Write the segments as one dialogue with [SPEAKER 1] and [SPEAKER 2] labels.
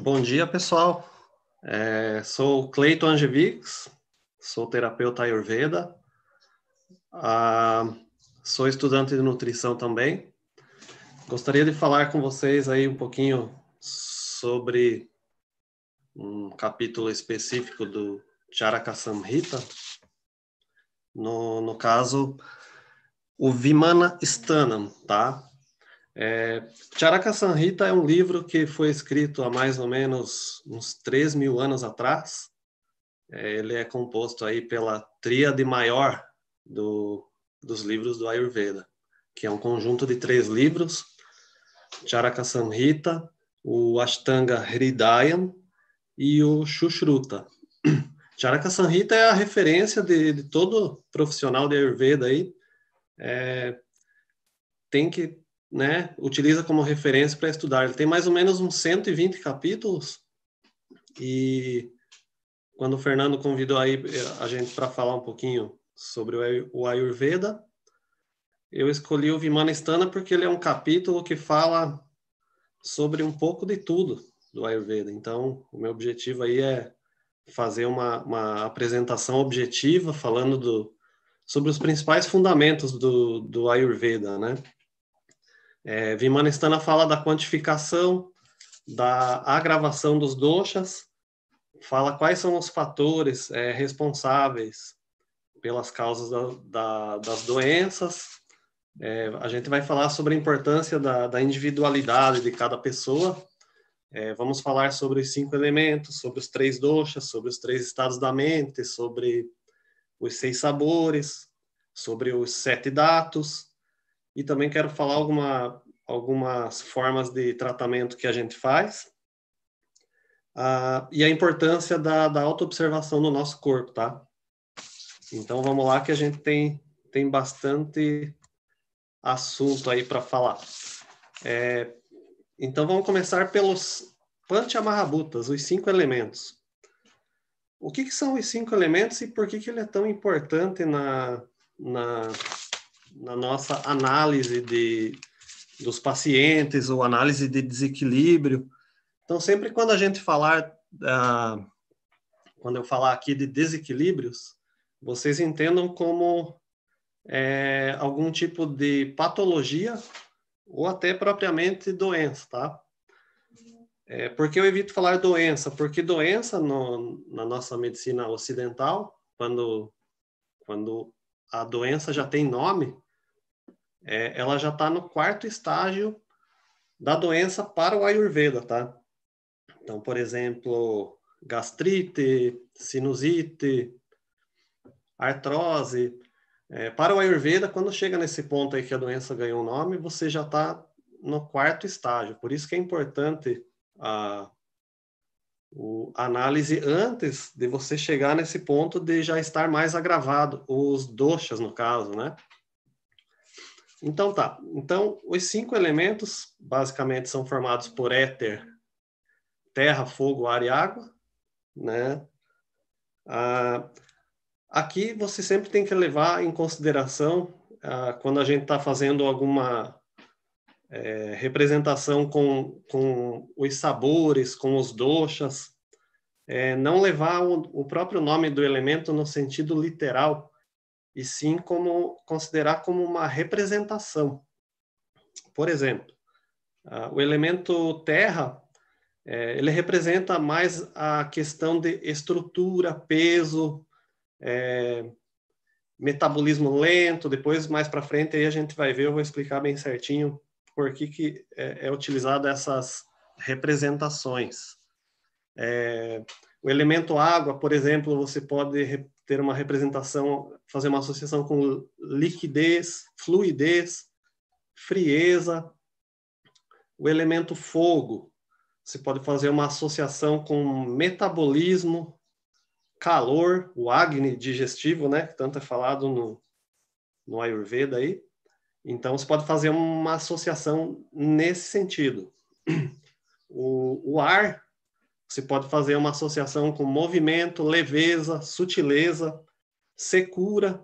[SPEAKER 1] Bom dia, pessoal. É, sou Cleiton Angevics, sou terapeuta Ayurveda, ah, sou estudante de nutrição também. Gostaria de falar com vocês aí um pouquinho sobre um capítulo específico do Charaka Samhita. No, no caso, o Vimana Stanam, tá? É, Charaka Sanhita é um livro que foi escrito há mais ou menos uns 3 mil anos atrás. É, ele é composto aí pela tríade maior do, dos livros do Ayurveda, que é um conjunto de três livros, Charaka Sanhita, o Ashtanga Hridayam e o Shushruta. Charaka Sanhita é a referência de, de todo profissional de Ayurveda aí. É, tem que né, utiliza como referência para estudar. Ele tem mais ou menos uns 120 capítulos e quando o Fernando convidou aí eh, a gente para falar um pouquinho sobre o Ayurveda, eu escolhi o Vimanistana porque ele é um capítulo que fala sobre um pouco de tudo do Ayurveda. Então, o meu objetivo aí é fazer uma, uma apresentação objetiva falando do, sobre os principais fundamentos do, do Ayurveda, né? É, Estana fala da quantificação, da agravação dos doxas, fala quais são os fatores é, responsáveis pelas causas da, da, das doenças. É, a gente vai falar sobre a importância da, da individualidade de cada pessoa. É, vamos falar sobre os cinco elementos, sobre os três doxas, sobre os três estados da mente, sobre os seis sabores, sobre os sete datos, e também quero falar alguma, algumas formas de tratamento que a gente faz uh, e a importância da, da autoobservação no nosso corpo, tá? Então vamos lá que a gente tem, tem bastante assunto aí para falar. É, então vamos começar pelos Panchamahabutas, os cinco elementos. O que, que, são os cinco elementos e por que, que ele é tão importante na, na na nossa análise de, dos pacientes ou análise de desequilíbrio. Então, sempre quando a gente falar, ah, quando eu falar aqui de desequilíbrios, vocês entendam como é, algum tipo de patologia ou até propriamente doença, tá? É, por que eu evito falar doença? Porque doença no, na nossa medicina ocidental, quando, quando a doença já tem nome, é, ela já está no quarto estágio da doença para o Ayurveda, tá? Então, por exemplo, gastrite, sinusite, artrose. É, para o Ayurveda, quando chega nesse ponto aí que a doença ganhou o nome, você já está no quarto estágio. Por isso que é importante a, a análise antes de você chegar nesse ponto de já estar mais agravado, os doxas, no caso, né? Então tá. Então os cinco elementos basicamente são formados por éter, terra, fogo, ar e água, né? Ah, aqui você sempre tem que levar em consideração ah, quando a gente está fazendo alguma é, representação com, com os sabores, com os doxas, é, não levar o, o próprio nome do elemento no sentido literal, e sim como considerar como uma representação. Por exemplo, uh, o elemento terra é, ele representa mais a questão de estrutura, peso, é, metabolismo lento. Depois, mais para frente, aí a gente vai ver, eu vou explicar bem certinho por que, que é, é essas representações. É, o elemento água, por exemplo, você pode ter uma representação, fazer uma associação com liquidez, fluidez, frieza, o elemento fogo. Você pode fazer uma associação com metabolismo, calor, o Agni digestivo, né? Que tanto é falado no, no Ayurveda aí. Então, você pode fazer uma associação nesse sentido. O, o ar você pode fazer uma associação com movimento, leveza, sutileza, secura.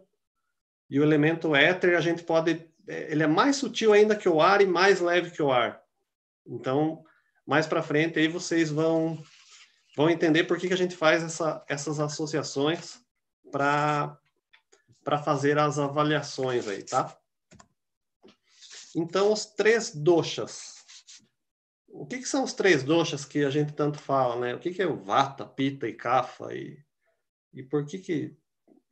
[SPEAKER 1] E o elemento éter, a gente pode. É, ele é mais sutil ainda que o ar e mais leve que o ar. Então, mais para frente, aí vocês vão, vão entender por que, que a gente faz essa, essas associações para fazer as avaliações aí, tá? Então, os três doxas o que, que, são os três doxas que a gente tanto fala, né? O que, que é o vata, pita e kapha e, e por que, que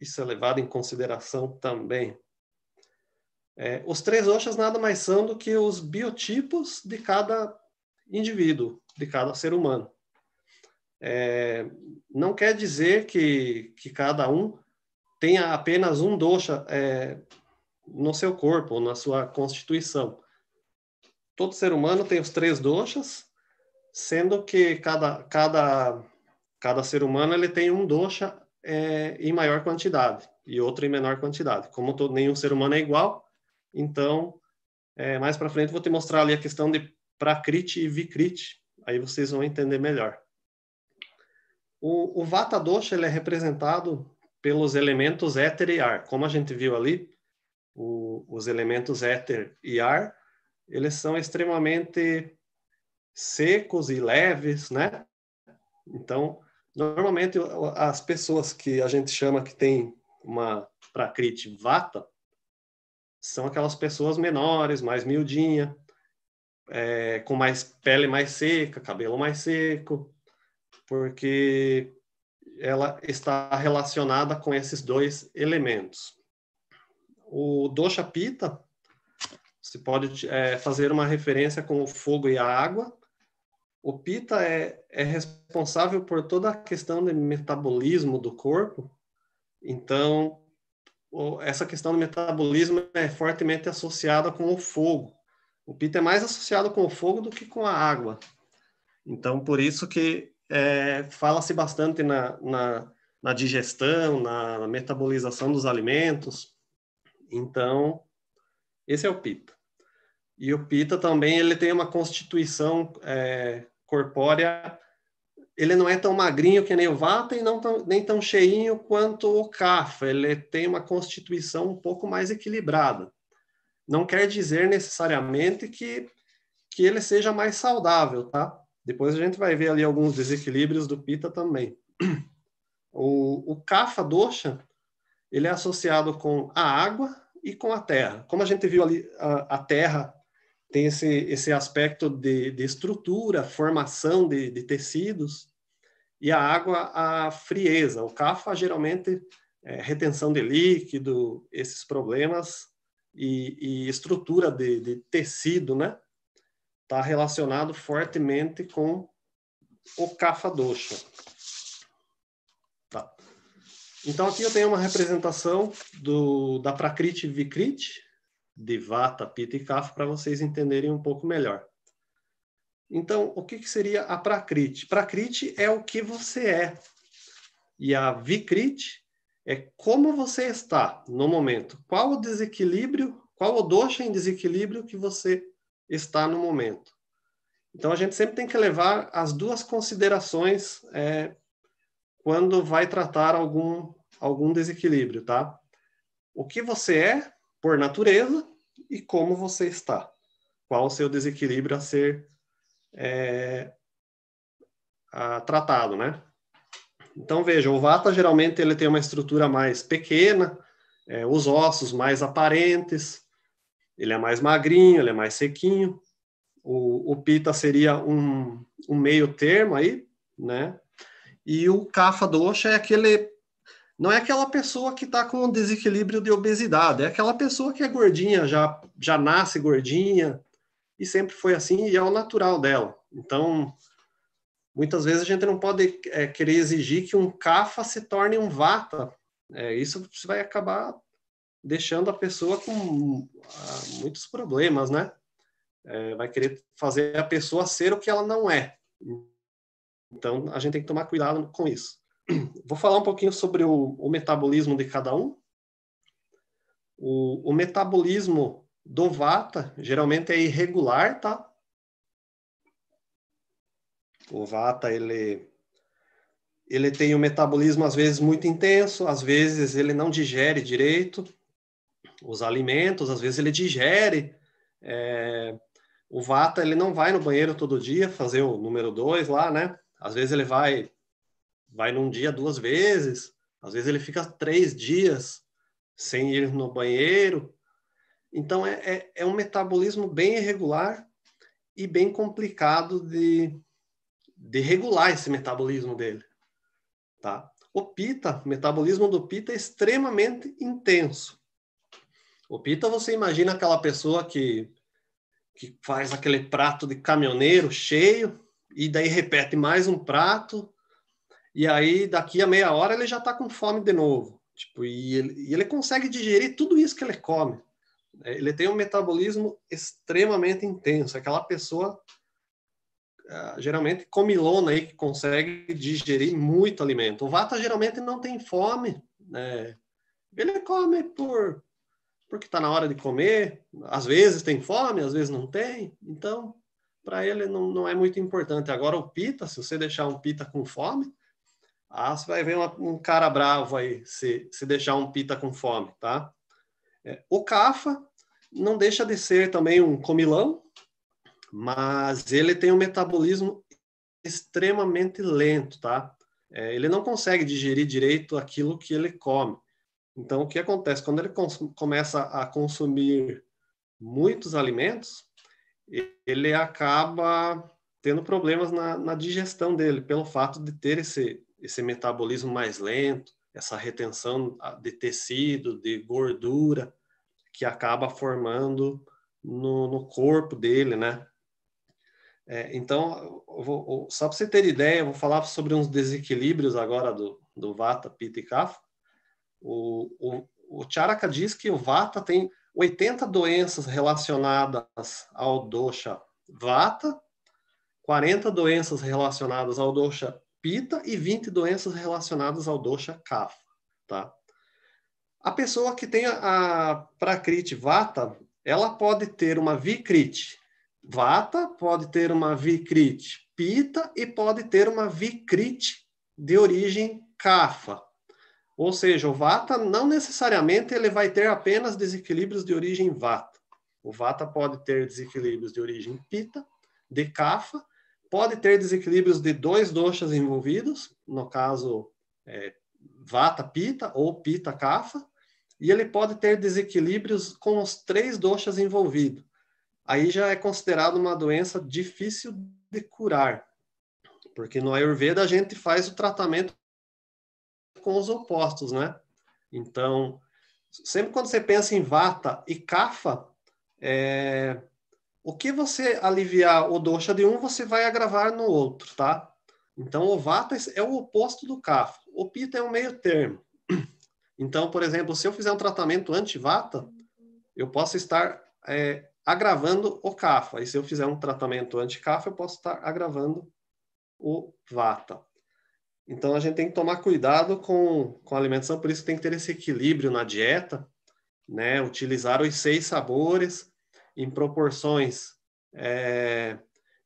[SPEAKER 1] isso é levado em consideração também? É, os três doxas nada mais são do que os biotipos de cada indivíduo, de cada ser humano. É, não quer dizer que, que cada um tenha apenas um doxa é, no seu corpo, na sua constituição todo ser humano tem os três doshas, sendo que cada, cada, cada ser humano ele tem um dosha é, em maior quantidade e outro em menor quantidade. Como todo, nenhum ser humano é igual, então é, mais para frente vou te mostrar ali a questão de prakrit e vikrit, aí vocês vão entender melhor. O, o Vata Dosha ele é representado pelos elementos éter e ar. Como a gente viu ali, o, os elementos éter e ar eles são extremamente secos e leves, né? Então, normalmente as pessoas que a gente chama que tem uma prakriti vata são aquelas pessoas menores, mais miudinha, é, com mais pele mais seca, cabelo mais seco, porque ela está relacionada com esses dois elementos. O dosha pita você pode é, fazer uma referência com o fogo e a água. O pita é, é responsável por toda a questão de metabolismo do corpo. Então, essa questão do metabolismo é fortemente associada com o fogo. O pita é mais associado com o fogo do que com a água. Então, por isso que é, fala-se bastante na, na, na digestão, na metabolização dos alimentos. Então, esse é o pita. E o pita também ele tem uma constituição é, corpórea. Ele não é tão magrinho que nem o vata e não tão, nem tão cheinho quanto o kapha. Ele tem uma constituição um pouco mais equilibrada. Não quer dizer necessariamente que, que ele seja mais saudável, tá? Depois a gente vai ver ali alguns desequilíbrios do pita também. O, Cafa kapha ele é associado com a água, e com a terra. Como a gente viu ali, a, a terra tem esse, esse aspecto de, de estrutura, formação de, de, tecidos, e a água, a frieza. O CAFA, geralmente, é, retenção de líquido, esses problemas, e, e estrutura de, de, tecido, né? Está relacionado fortemente com o CAFA doxa. Então aqui eu tenho uma representação do, da Prakrit Vikrit, de Vata, Pitta e Kapha, para vocês entenderem um pouco melhor. Então, o que, que seria a Prakrit? Prakrit é o que você é. E a Vikrit é como você está no momento. Qual o desequilíbrio, qual o dosha em desequilíbrio que você está no momento. Então, a gente sempre tem que levar as duas considerações é, quando vai tratar algum, algum desequilíbrio, tá? O que você é, por natureza, e como você está. Qual o seu desequilíbrio a ser é, a, tratado, né? Então, veja, o vata geralmente ele tem uma estrutura mais pequena, é, os ossos mais aparentes, ele é mais magrinho, ele é mais sequinho. O, o pita seria um, um meio termo aí, né? E o cafa doxa é aquele. Não é aquela pessoa que está com um desequilíbrio de obesidade, é aquela pessoa que é gordinha, já, já nasce gordinha, e sempre foi assim, e é o natural dela. Então, muitas vezes a gente não pode é, querer exigir que um cafa se torne um vata. É, isso vai acabar deixando a pessoa com ah, muitos problemas, né? É, vai querer fazer a pessoa ser o que ela não é. Então, a gente tem que tomar cuidado com isso. Vou falar um pouquinho sobre o, o metabolismo de cada um. O, o metabolismo do vata geralmente é irregular, tá? O vata, ele, ele tem um metabolismo às vezes muito intenso, às vezes ele não digere direito os alimentos, às vezes ele digere. É, o vata, ele não vai no banheiro todo dia fazer o número 2 lá, né? Às vezes ele vai, vai num dia duas vezes, às vezes ele fica três dias sem ir no banheiro. Então é, é, é um metabolismo bem irregular e bem complicado de, de regular esse metabolismo dele. Tá? O pita, o metabolismo do pita é extremamente intenso. O pita, você imagina aquela pessoa que, que faz aquele prato de caminhoneiro cheio, e daí repete mais um prato, e aí daqui a meia hora ele já está com fome de novo. Tipo, e ele, e ele consegue digerir tudo isso que ele come. É, ele tem um metabolismo extremamente intenso. Aquela pessoa é, geralmente comilona aí que consegue digerir muito alimento. O vata geralmente não tem fome, né? Ele come por porque está na hora de comer. Às vezes tem fome, às vezes não tem. Então para ele não, não é muito importante. Agora o pita, se você deixar um pita com fome, ah, você vai ver uma, um cara bravo aí, se, se deixar um pita com fome, tá? É, o cafa não deixa de ser também um comilão, mas ele tem um metabolismo extremamente lento, tá? É, ele não consegue digerir direito aquilo que ele come. Então, o que acontece? Quando ele começa a consumir muitos alimentos, ele acaba tendo problemas na, na, digestão dele, pelo fato de ter esse, esse metabolismo mais lento, essa retenção de tecido, de gordura, que acaba formando no, no corpo dele, né? É, então, vou, só para você ter ideia, eu vou falar sobre uns desequilíbrios agora do, do Vata, Pitta e Kapha. O, o, o Charaka diz que o Vata tem 80 doenças relacionadas ao doxa vata, 40 doenças relacionadas ao doxa pita e 20 doenças relacionadas ao doxa kapha, tá? A pessoa que tem a, a prakriti vata, ela pode ter uma vikriti vata, pode ter uma vikriti pita e pode ter uma vikriti de origem kapha, ou seja, o vata não necessariamente ele vai ter apenas desequilíbrios de origem vata. O vata pode ter desequilíbrios de origem pita, de kapha, pode ter desequilíbrios de dois doshas envolvidos, no caso é, vata pita ou pita kapha, e ele pode ter desequilíbrios com os três doshas envolvidos. Aí já é considerado uma doença difícil de curar, porque no Ayurveda a gente faz o tratamento com os opostos, né? Então, sempre quando você pensa em vata e kafa, é, o que você aliviar o dosha de um, você vai agravar no outro, tá? Então, o vata é o oposto do kafa. O pita é um meio termo. Então, por exemplo, se eu fizer um tratamento anti-vata, eu posso estar é, agravando o kafa. E se eu fizer um tratamento anti kafa, eu posso estar agravando o vata. Então a gente tem que tomar cuidado com, com a alimentação, por isso tem que ter esse equilíbrio na dieta, né? Utilizar os seis sabores em proporções é,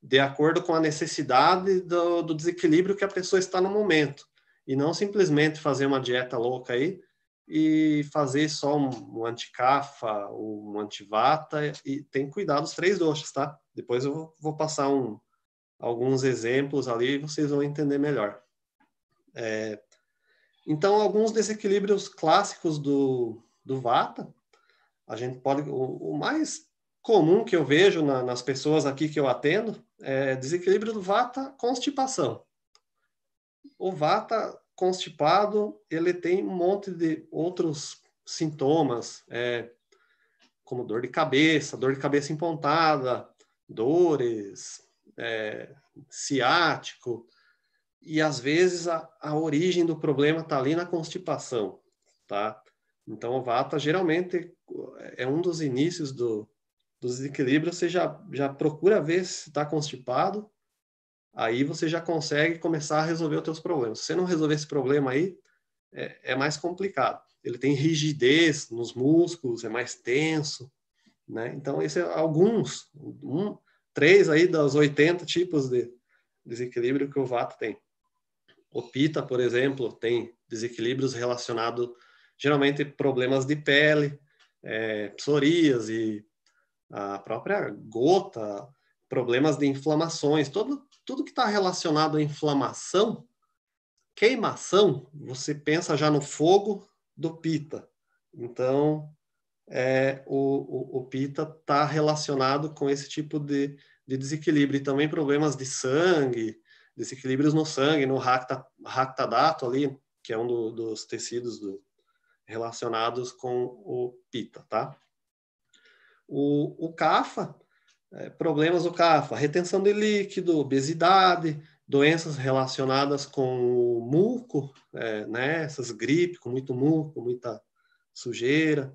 [SPEAKER 1] de acordo com a necessidade do, do desequilíbrio que a pessoa está no momento. E não simplesmente fazer uma dieta louca aí e fazer só um, um anticafa, um antivata, e tem que cuidar dos três doxas, tá? Depois eu vou, vou passar um, alguns exemplos ali e vocês vão entender melhor. É, então, alguns desequilíbrios clássicos do, do Vata, a gente pode. O, o mais comum que eu vejo na, nas pessoas aqui que eu atendo é desequilíbrio do Vata, constipação. O Vata constipado, ele tem um monte de outros sintomas, é, como dor de cabeça, dor de cabeça empontada, dores, é, ciático, e às vezes a, a origem do problema está ali na constipação, tá? Então, o vata geralmente é um dos inícios do, dos desequilíbrios. Você já, já procura ver se está constipado, aí você já consegue começar a resolver os seus problemas. Se você não resolver esse problema aí, é, é, mais complicado. Ele tem rigidez nos músculos, é mais tenso, né? Então, esses é alguns, um, três aí das 80 tipos de desequilíbrio que o vata tem. O pita, por exemplo, tem desequilíbrios relacionados geralmente problemas de pele, é, psoríase, a própria gota, problemas de inflamações, todo, tudo que está relacionado à inflamação, queimação, você pensa já no fogo do pita. Então, é, o, o, o pita está relacionado com esse tipo de, de desequilíbrio. E também problemas de sangue, desequilíbrios no sangue, no ractadato ali, que é um do, dos tecidos do, relacionados com o pita, tá? O, o CAFA, é, problemas do CAFA, retenção de líquido, obesidade, doenças relacionadas com o muco, é, né? Essas gripes com muito muco, muita sujeira.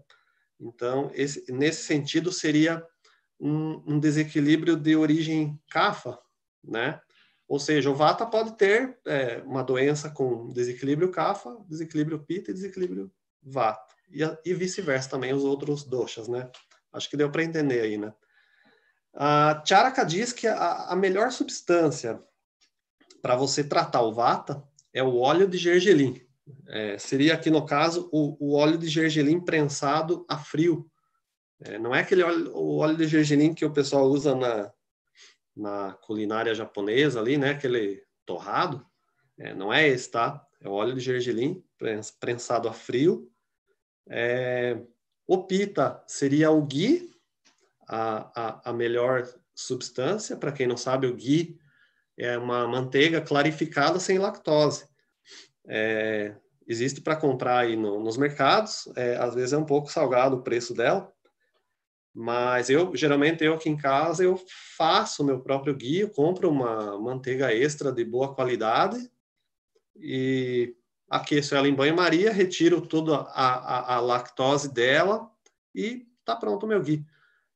[SPEAKER 1] Então, esse, nesse sentido, seria um, um desequilíbrio de origem CAFA, né? Ou seja, o Vata pode ter é, uma doença com desequilíbrio Kapha, desequilíbrio Pitta e desequilíbrio Vata. E, e vice-versa também os outros doshas, né? Acho que deu para entender aí, né? A Charaka diz que a, a melhor substância para você tratar o Vata é o óleo de gergelim. É, seria aqui, no caso, o, o, óleo de gergelim prensado a frio. É, não é aquele óleo, o óleo de gergelim que o pessoal usa na, na culinária japonesa ali, né? Aquele torrado. É, não é esse, tá? É óleo de gergelim prensado a frio. É, o pita seria o ghee, a, a, a melhor substância. Para quem não sabe, o ghee é uma manteiga clarificada sem lactose. É, existe para comprar aí no, nos mercados. É, às vezes é um pouco salgado o preço dela, mas eu, geralmente, eu aqui em casa, eu faço meu próprio guio, compro uma manteiga extra de boa qualidade e aqueço ela em banho-maria, retiro toda a, a, lactose dela e tá pronto o meu guia.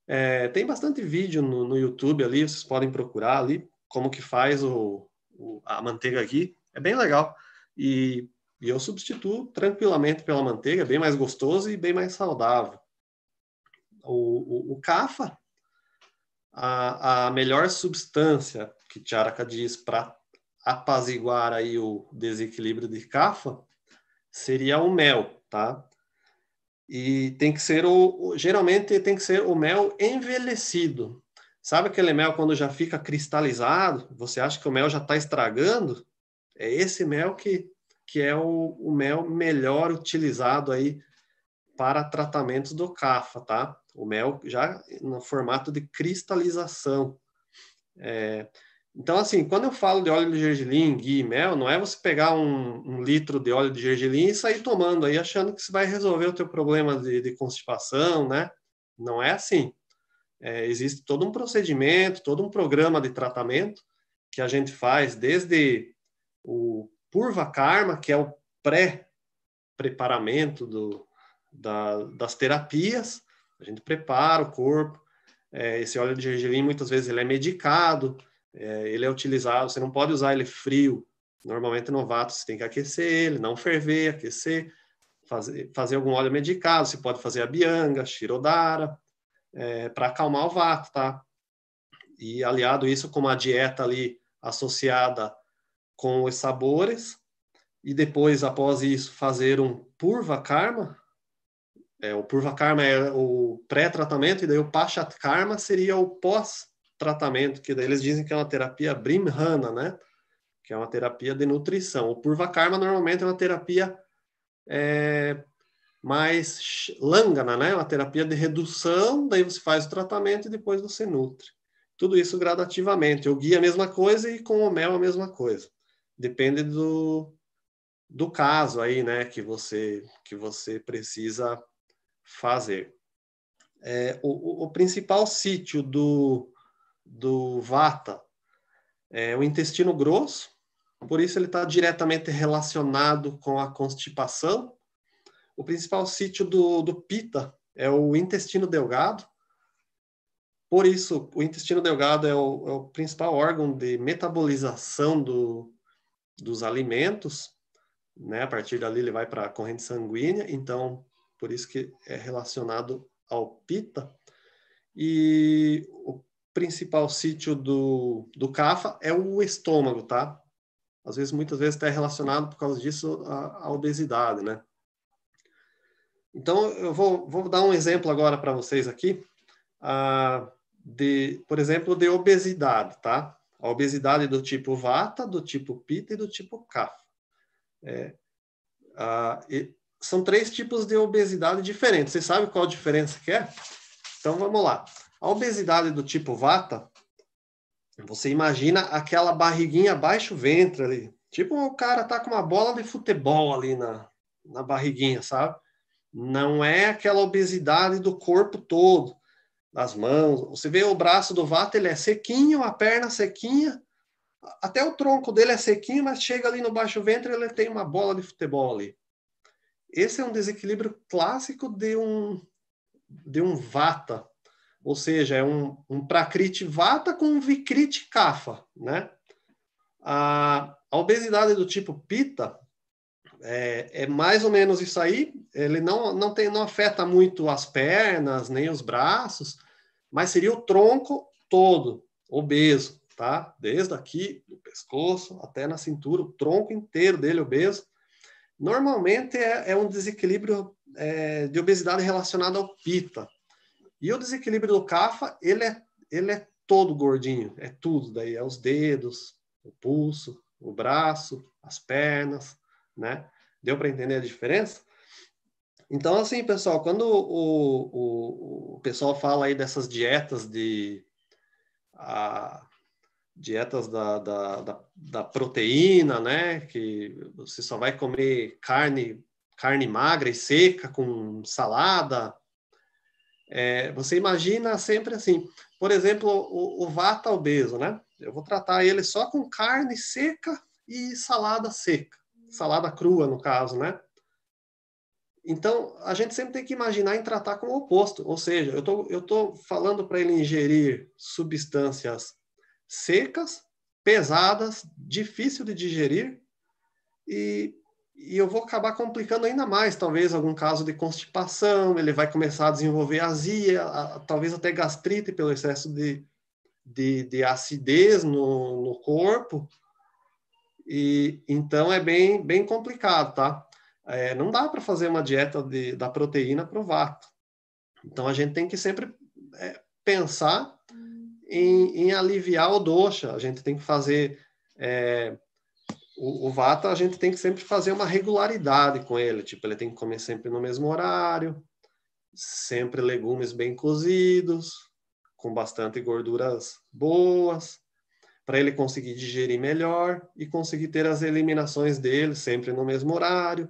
[SPEAKER 1] É, tem bastante vídeo no, no, YouTube ali, vocês podem procurar ali como que faz o, o a manteiga gui. É bem legal. E, e eu substituo tranquilamente pela manteiga, bem mais gostoso e bem mais saudável o, o, o CAFA, a, a melhor substância que Tiaraca diz para apaziguar aí o desequilíbrio de CAFA seria o mel, tá? E tem que ser o, geralmente tem que ser o mel envelhecido. Sabe aquele mel quando já fica cristalizado? Você acha que o mel já está estragando? É esse mel que, que é o, o mel melhor utilizado aí para tratamentos do CAFA, tá? o mel já no formato de cristalização. É, então, assim, quando eu falo de óleo de gergelim, ghee e mel, não é você pegar um, um, litro de óleo de gergelim e sair tomando aí, achando que isso vai resolver o teu problema de, de constipação, né? Não é assim. É, existe todo um procedimento, todo um programa de tratamento que a gente faz desde o Purva Karma, que é o pré-preparamento da, das terapias, a gente prepara o corpo. É, esse óleo de gergelim muitas vezes ele é medicado, é, ele é utilizado. Você não pode usar ele frio. Normalmente novato você tem que aquecer ele, não ferver, aquecer, fazer, fazer algum óleo medicado. Você pode fazer a bianga, shirodara, é, para acalmar o vato, tá? E aliado isso com uma dieta ali associada com os sabores e depois após isso fazer um purva karma, é, o Purva Karma é o pré-tratamento, e daí o pachat Karma seria o pós-tratamento, que daí eles dizem que é uma terapia Brimhana, né? Que é uma terapia de nutrição. O Purva Karma normalmente é uma terapia é, mais langana, né? Uma terapia de redução, daí você faz o tratamento e depois você nutre. Tudo isso gradativamente. O guia é a mesma coisa e com o mel a mesma coisa. Depende do, do caso aí, né? Que você, que você precisa fazer. É, o, o, principal sítio do, do vata é o intestino grosso, por isso ele está diretamente relacionado com a constipação. O principal sítio do, do pita é o intestino delgado, por isso, o intestino delgado é o, é o principal órgão de metabolização do, dos alimentos, né? A partir dali ele vai para a corrente sanguínea, então por isso que é relacionado ao Pita. E o principal sítio do, do Kafa é o estômago, tá? Às vezes, muitas vezes, está relacionado por causa disso à, obesidade, né? Então, eu vou, vou dar um exemplo agora para vocês aqui, uh, de, por exemplo, de obesidade, tá? A obesidade do tipo Vata, do tipo Pitta e do tipo Kapha. É, uh, são três tipos de obesidade diferentes. Você sabe qual a diferença que é? Então vamos lá. A obesidade do tipo vata, você imagina aquela barriguinha abaixo ventre ali. Tipo o cara tá com uma bola de futebol ali na, na barriguinha, sabe? Não é aquela obesidade do corpo todo, das mãos. Você vê o braço do vata, ele é sequinho, a perna sequinha, até o tronco dele é sequinho, mas chega ali no baixo ventre, ele tem uma bola de futebol ali. Esse é um desequilíbrio clássico de um, de um vata, ou seja, é um, um prakriti vata com um vikriti kapha, né? A, a obesidade do tipo pita é, é, mais ou menos isso aí. Ele não, não, tem, não afeta muito as pernas, nem os braços, mas seria o tronco todo, obeso, tá? Desde aqui, do pescoço até na cintura, o tronco inteiro dele obeso. Normalmente é, é um desequilíbrio é, de obesidade relacionado ao pita. E o desequilíbrio do CAFA, ele é, ele é todo gordinho, é tudo daí, é os dedos, o pulso, o braço, as pernas, né? Deu para entender a diferença? Então, assim, pessoal, quando o, o, o pessoal fala aí dessas dietas de... A, dietas da, da, da, da, proteína, né? Que você só vai comer carne, carne magra e seca com salada. É, você imagina sempre assim, por exemplo, o, o vata obeso, né? Eu vou tratar ele só com carne seca e salada seca, salada crua no caso, né? Então, a gente sempre tem que imaginar em tratar com o oposto, ou seja, eu tô, estou tô falando para ele ingerir substâncias secas, pesadas, difícil de digerir e, e eu vou acabar complicando ainda mais, talvez algum caso de constipação, ele vai começar a desenvolver azia, a, talvez até gastrite pelo excesso de, de, de acidez no, no corpo. E então é bem, bem complicado, tá? É, não dá para fazer uma dieta de, da proteína para o vato. Então a gente tem que sempre é, pensar em, em aliviar o doxa. A gente tem que fazer é, o, o, vata, a gente tem que sempre fazer uma regularidade com ele. Tipo, ele tem que comer sempre no mesmo horário, sempre legumes bem cozidos, com bastante gorduras boas, para ele conseguir digerir melhor e conseguir ter as eliminações dele sempre no mesmo horário.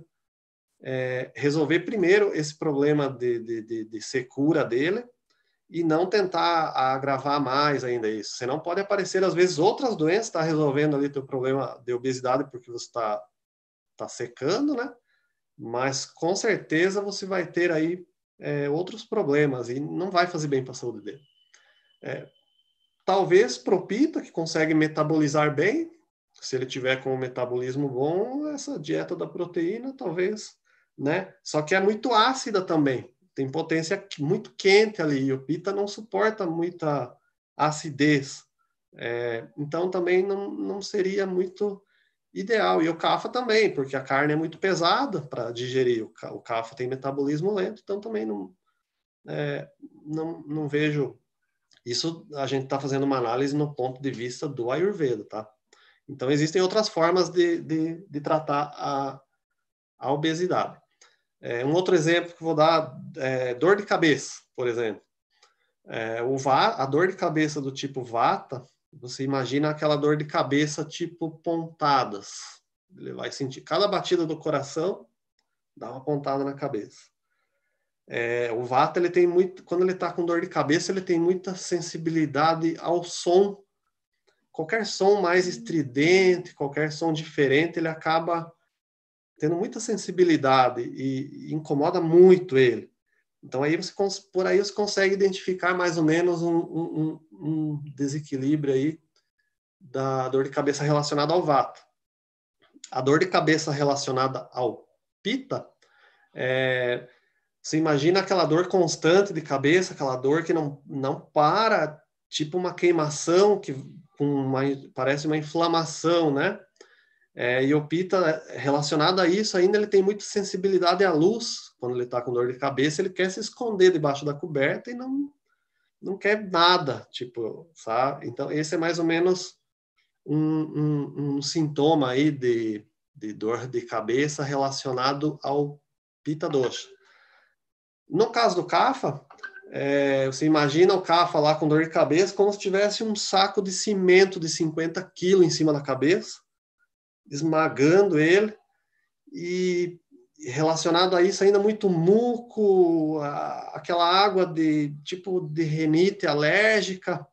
[SPEAKER 1] É, resolver primeiro esse problema de, de, de, de secura dele, e não tentar agravar mais ainda isso. você não pode aparecer, às vezes, outras doenças, está resolvendo ali teu problema de obesidade porque você está tá secando, né? Mas com certeza você vai ter aí é, outros problemas e não vai fazer bem para a saúde dele. É, talvez propita, que consegue metabolizar bem, se ele tiver com o um metabolismo bom, essa dieta da proteína, talvez, né? Só que é muito ácida também tem potência muito quente ali, e o pita não suporta muita acidez. É, então também não, não seria muito ideal. E o cafa também, porque a carne é muito pesada para digerir. O cafa tem metabolismo lento, então também não, é, não, não vejo. Isso a gente está fazendo uma análise no ponto de vista do Ayurveda, tá? Então existem outras formas de, de, de tratar a, a obesidade. É, um outro exemplo que vou dar é dor de cabeça, por exemplo. É, o va a dor de cabeça do tipo vata, você imagina aquela dor de cabeça tipo pontadas. Ele vai sentir cada batida do coração dá uma pontada na cabeça. É, o vata ele tem muito, quando ele está com dor de cabeça ele tem muita sensibilidade ao som. Qualquer som mais estridente, qualquer som diferente, ele acaba tendo muita sensibilidade e, incomoda muito ele. Então aí você por aí você consegue identificar mais ou menos um, um, um desequilíbrio aí da dor de cabeça relacionada ao vata. A dor de cabeça relacionada ao pita é, você imagina aquela dor constante de cabeça, aquela dor que não, não para, tipo uma queimação que uma, parece uma inflamação, né? É, e o Pita, é, relacionado a isso, ainda ele tem muita sensibilidade à luz. Quando ele está com dor de cabeça, ele quer se esconder debaixo da coberta e não, não quer nada, tipo, sabe? Então, esse é mais ou menos um, um, um sintoma aí de, de dor de cabeça relacionado ao Pita Dosha. No caso do cafa, é, você imagina o cafa lá com dor de cabeça como se tivesse um saco de cimento de 50 quilos em cima da cabeça esmagando ele, e relacionado a isso ainda muito muco, a, aquela água de tipo de renite alérgica,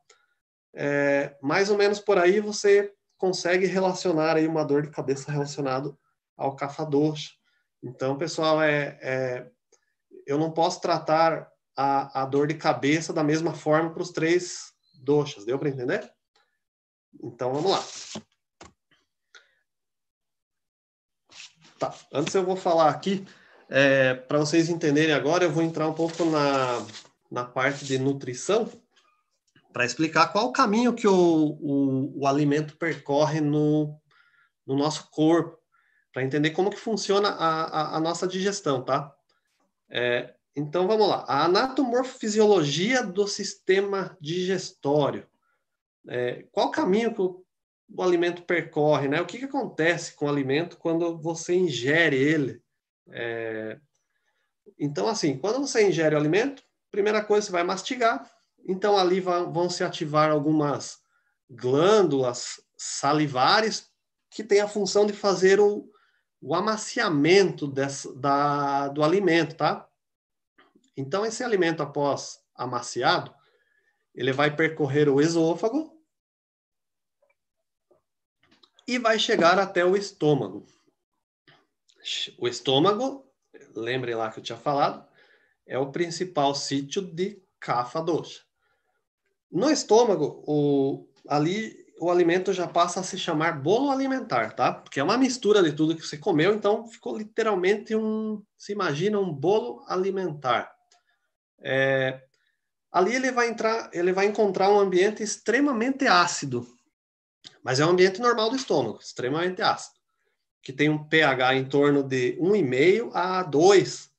[SPEAKER 1] é, mais ou menos por aí você consegue relacionar aí uma dor de cabeça relacionado ao cafadoxo. Então, pessoal, é, é, eu não posso tratar a, a dor de cabeça da mesma forma para os três doxas, deu para entender? Então, vamos lá. Tá. Antes eu vou falar aqui, é, para vocês entenderem agora, eu vou entrar um pouco na, na parte de nutrição para explicar qual o caminho que o, o, o alimento percorre no, no nosso corpo, para entender como que funciona a, a, a nossa digestão, tá? É, então vamos lá. A anatomofisiologia do sistema digestório. É, qual o caminho que o o alimento percorre, né? O que, que acontece com o alimento quando você ingere ele? É... Então, assim, quando você ingere o alimento, primeira coisa, você vai mastigar. Então, ali vão se ativar algumas glândulas salivares que têm a função de fazer o, o amaciamento dessa, da, do alimento, tá? Então, esse alimento, após amaciado, ele vai percorrer o esôfago e vai chegar até o estômago. O estômago, lembre lá que eu tinha falado, é o principal sítio de kapha dosha. No estômago, o, ali o alimento já passa a se chamar bolo alimentar, tá? Porque é uma mistura de tudo que você comeu, então ficou literalmente um, se imagina um bolo alimentar. É, ali ele vai entrar, ele vai encontrar um ambiente extremamente ácido, mas é um ambiente normal do estômago, extremamente ácido, que tem um pH em torno de 1,5 a 2.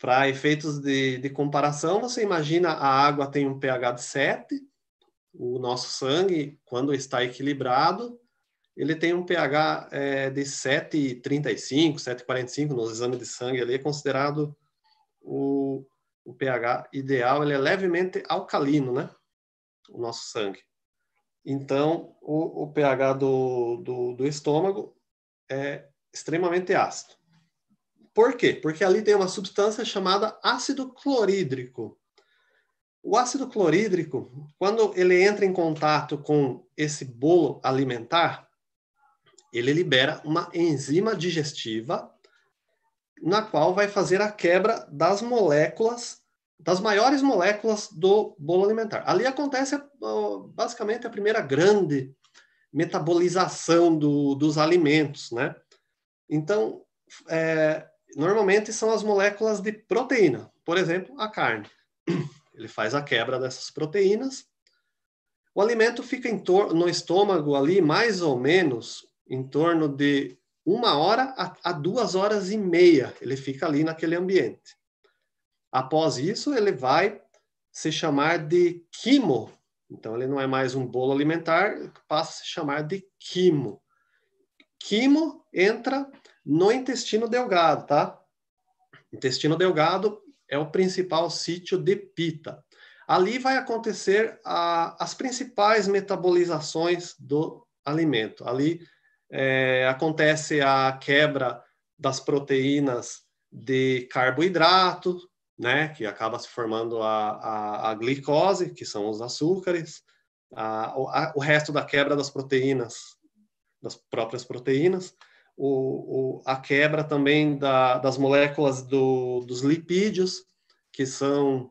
[SPEAKER 1] Para efeitos de, de comparação, você imagina a água tem um pH de 7, o nosso sangue, quando está equilibrado, ele tem um pH é, de 7,35, 7,45 Nos exames de sangue, ele é considerado o, o pH ideal, ele é levemente alcalino, né? O nosso sangue. Então, o, o pH do, do, do estômago é extremamente ácido. Por quê? Porque ali tem uma substância chamada ácido clorídrico. O ácido clorídrico, quando ele entra em contato com esse bolo alimentar, ele libera uma enzima digestiva na qual vai fazer a quebra das moléculas das maiores moléculas do bolo alimentar. Ali acontece basicamente a primeira grande metabolização do, dos alimentos, né? Então, é, normalmente são as moléculas de proteína, por exemplo, a carne. Ele faz a quebra dessas proteínas. O alimento fica no estômago ali mais ou menos em torno de uma hora a, a duas horas e meia. Ele fica ali naquele ambiente. Após isso, ele vai se chamar de quimo. Então, ele não é mais um bolo alimentar, passa a se chamar de quimo. Quimo entra no intestino delgado, tá? Intestino delgado é o principal sítio de pita. Ali vai acontecer a, as principais metabolizações do alimento. Ali é, acontece a quebra das proteínas de carboidrato, né, que acaba se formando a, a, a glicose, que são os açúcares, a, o resto da quebra das proteínas, das próprias proteínas, o, o, a quebra também da, das moléculas do, dos lipídios, que são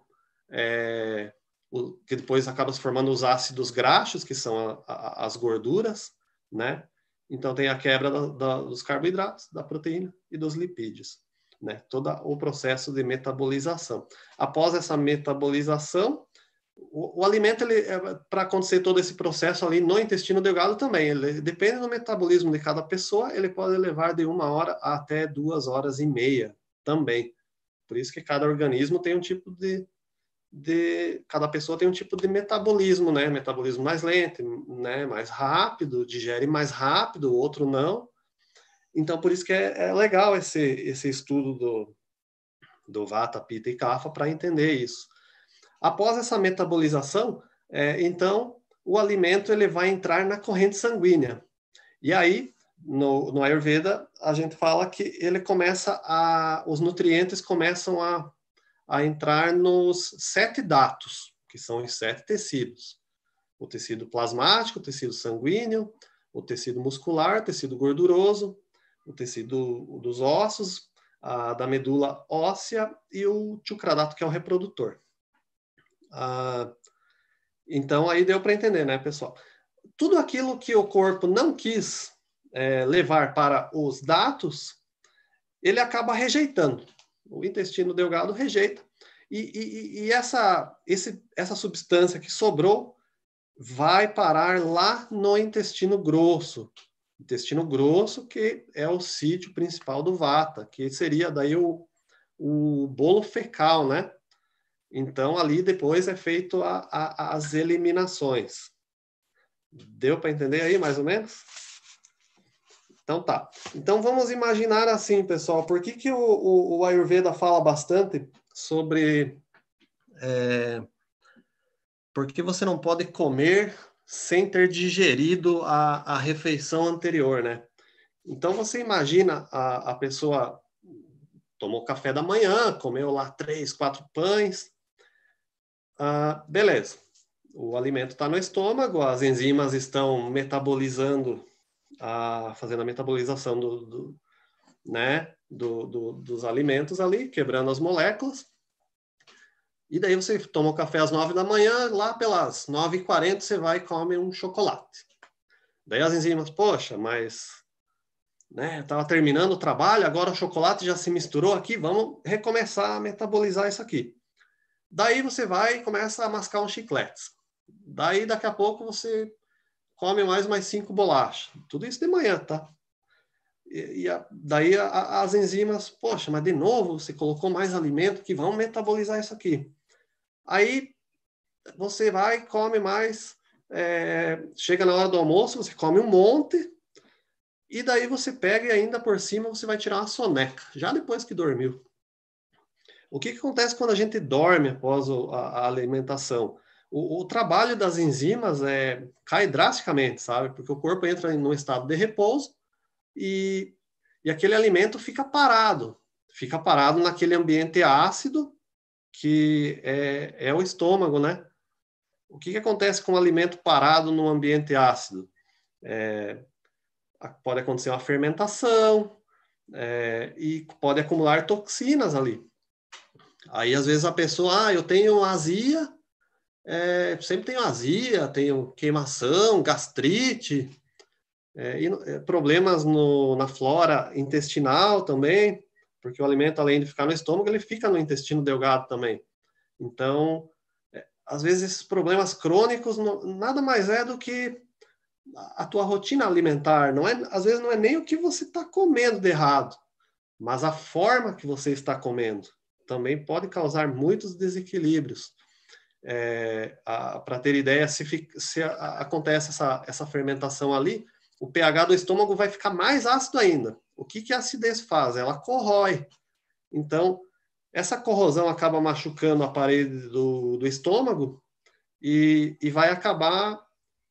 [SPEAKER 1] é, o, que depois acaba se formando os ácidos graxos, que são a, a, as gorduras, né? Então tem a quebra da, da, dos carboidratos, da proteína e dos lipídios né? Todo o processo de metabolização. Após essa metabolização, o, o alimento, é, para acontecer todo esse processo ali no intestino delgado também, ele depende do metabolismo de cada pessoa, ele pode levar de uma hora até duas horas e meia também. Por isso que cada organismo tem um tipo de, de cada pessoa tem um tipo de metabolismo, né? Metabolismo mais lento, né? Mais rápido, digere mais rápido, o outro não. Então, por isso que é, é legal esse, esse estudo do, do Vata, Pitta e Kapha para entender isso. Após essa metabolização, é, então, o alimento ele vai entrar na corrente sanguínea. E aí, no, no Ayurveda, a gente fala que ele começa a... Os nutrientes começam a, a entrar nos sete datos, que são os sete tecidos. O tecido plasmático, o tecido sanguíneo, o tecido muscular, tecido gorduroso, o tecido dos ossos, a, da medula óssea e o tiocardato, que é o reprodutor. Ah, então aí deu para entender, né, pessoal? Tudo aquilo que o corpo não quis é, levar para os dados, ele acaba rejeitando. O intestino delgado rejeita. E, e, e essa, esse, essa substância que sobrou vai parar lá no intestino grosso, intestino grosso, que é o sítio principal do vata, que seria daí o, o bolo fecal, né? Então, ali depois é feito a, a, as eliminações. Deu para entender aí, mais ou menos? Então tá. Então vamos imaginar assim, pessoal, por que, que o, o, o Ayurveda fala bastante sobre é, por que você não pode comer sem ter digerido a, a refeição anterior, né? Então você imagina a, a pessoa tomou café da manhã, comeu lá três, quatro pães, ah, beleza. O alimento está no estômago, as enzimas estão metabolizando, a, fazendo a metabolização do, do né, do, do, dos alimentos ali, quebrando as moléculas. E daí você toma o café às nove da manhã, lá pelas nove e quarenta você vai e come um chocolate. Daí as enzimas, poxa, mas né, estava terminando o trabalho, agora o chocolate já se misturou aqui, vamos recomeçar a metabolizar isso aqui. Daí você vai e começa a mascar uns chicletes. Daí daqui a pouco você come mais mais cinco bolachas. Tudo isso de manhã, tá? e, a, daí a, as enzimas, poxa, mas de novo você colocou mais alimento que vão metabolizar isso aqui. Aí você vai, come mais, é, chega na hora do almoço, você come um monte, e daí você pega e ainda por cima você vai tirar uma soneca, já depois que dormiu. O que, que acontece quando a gente dorme após o, a, a, alimentação? O, o, trabalho das enzimas é, cai drasticamente, sabe? Porque o corpo entra em um estado de repouso e, e aquele alimento fica parado. Fica parado naquele ambiente ácido que é, é o estômago, né? O que, que acontece com o alimento parado num ambiente ácido? É, pode acontecer uma fermentação é, e pode acumular toxinas ali. Aí, às vezes, a pessoa, ah, eu tenho azia, é, sempre tenho azia, tenho queimação, gastrite, é, e, é, problemas no, na flora intestinal também porque o alimento, além de ficar no estômago, ele fica no intestino delgado também. Então, é, às vezes, esses problemas crônicos não, nada mais é do que a tua rotina alimentar. Não é, às vezes, não é nem o que você está comendo de errado, mas a forma que você está comendo também pode causar muitos desequilíbrios. É, Para ter ideia, se, se a, acontece essa, essa fermentação ali, o pH do estômago vai ficar mais ácido ainda o que, que a acidez faz? Ela corrói. Então, essa corrosão acaba machucando a parede do, do estômago e, e vai acabar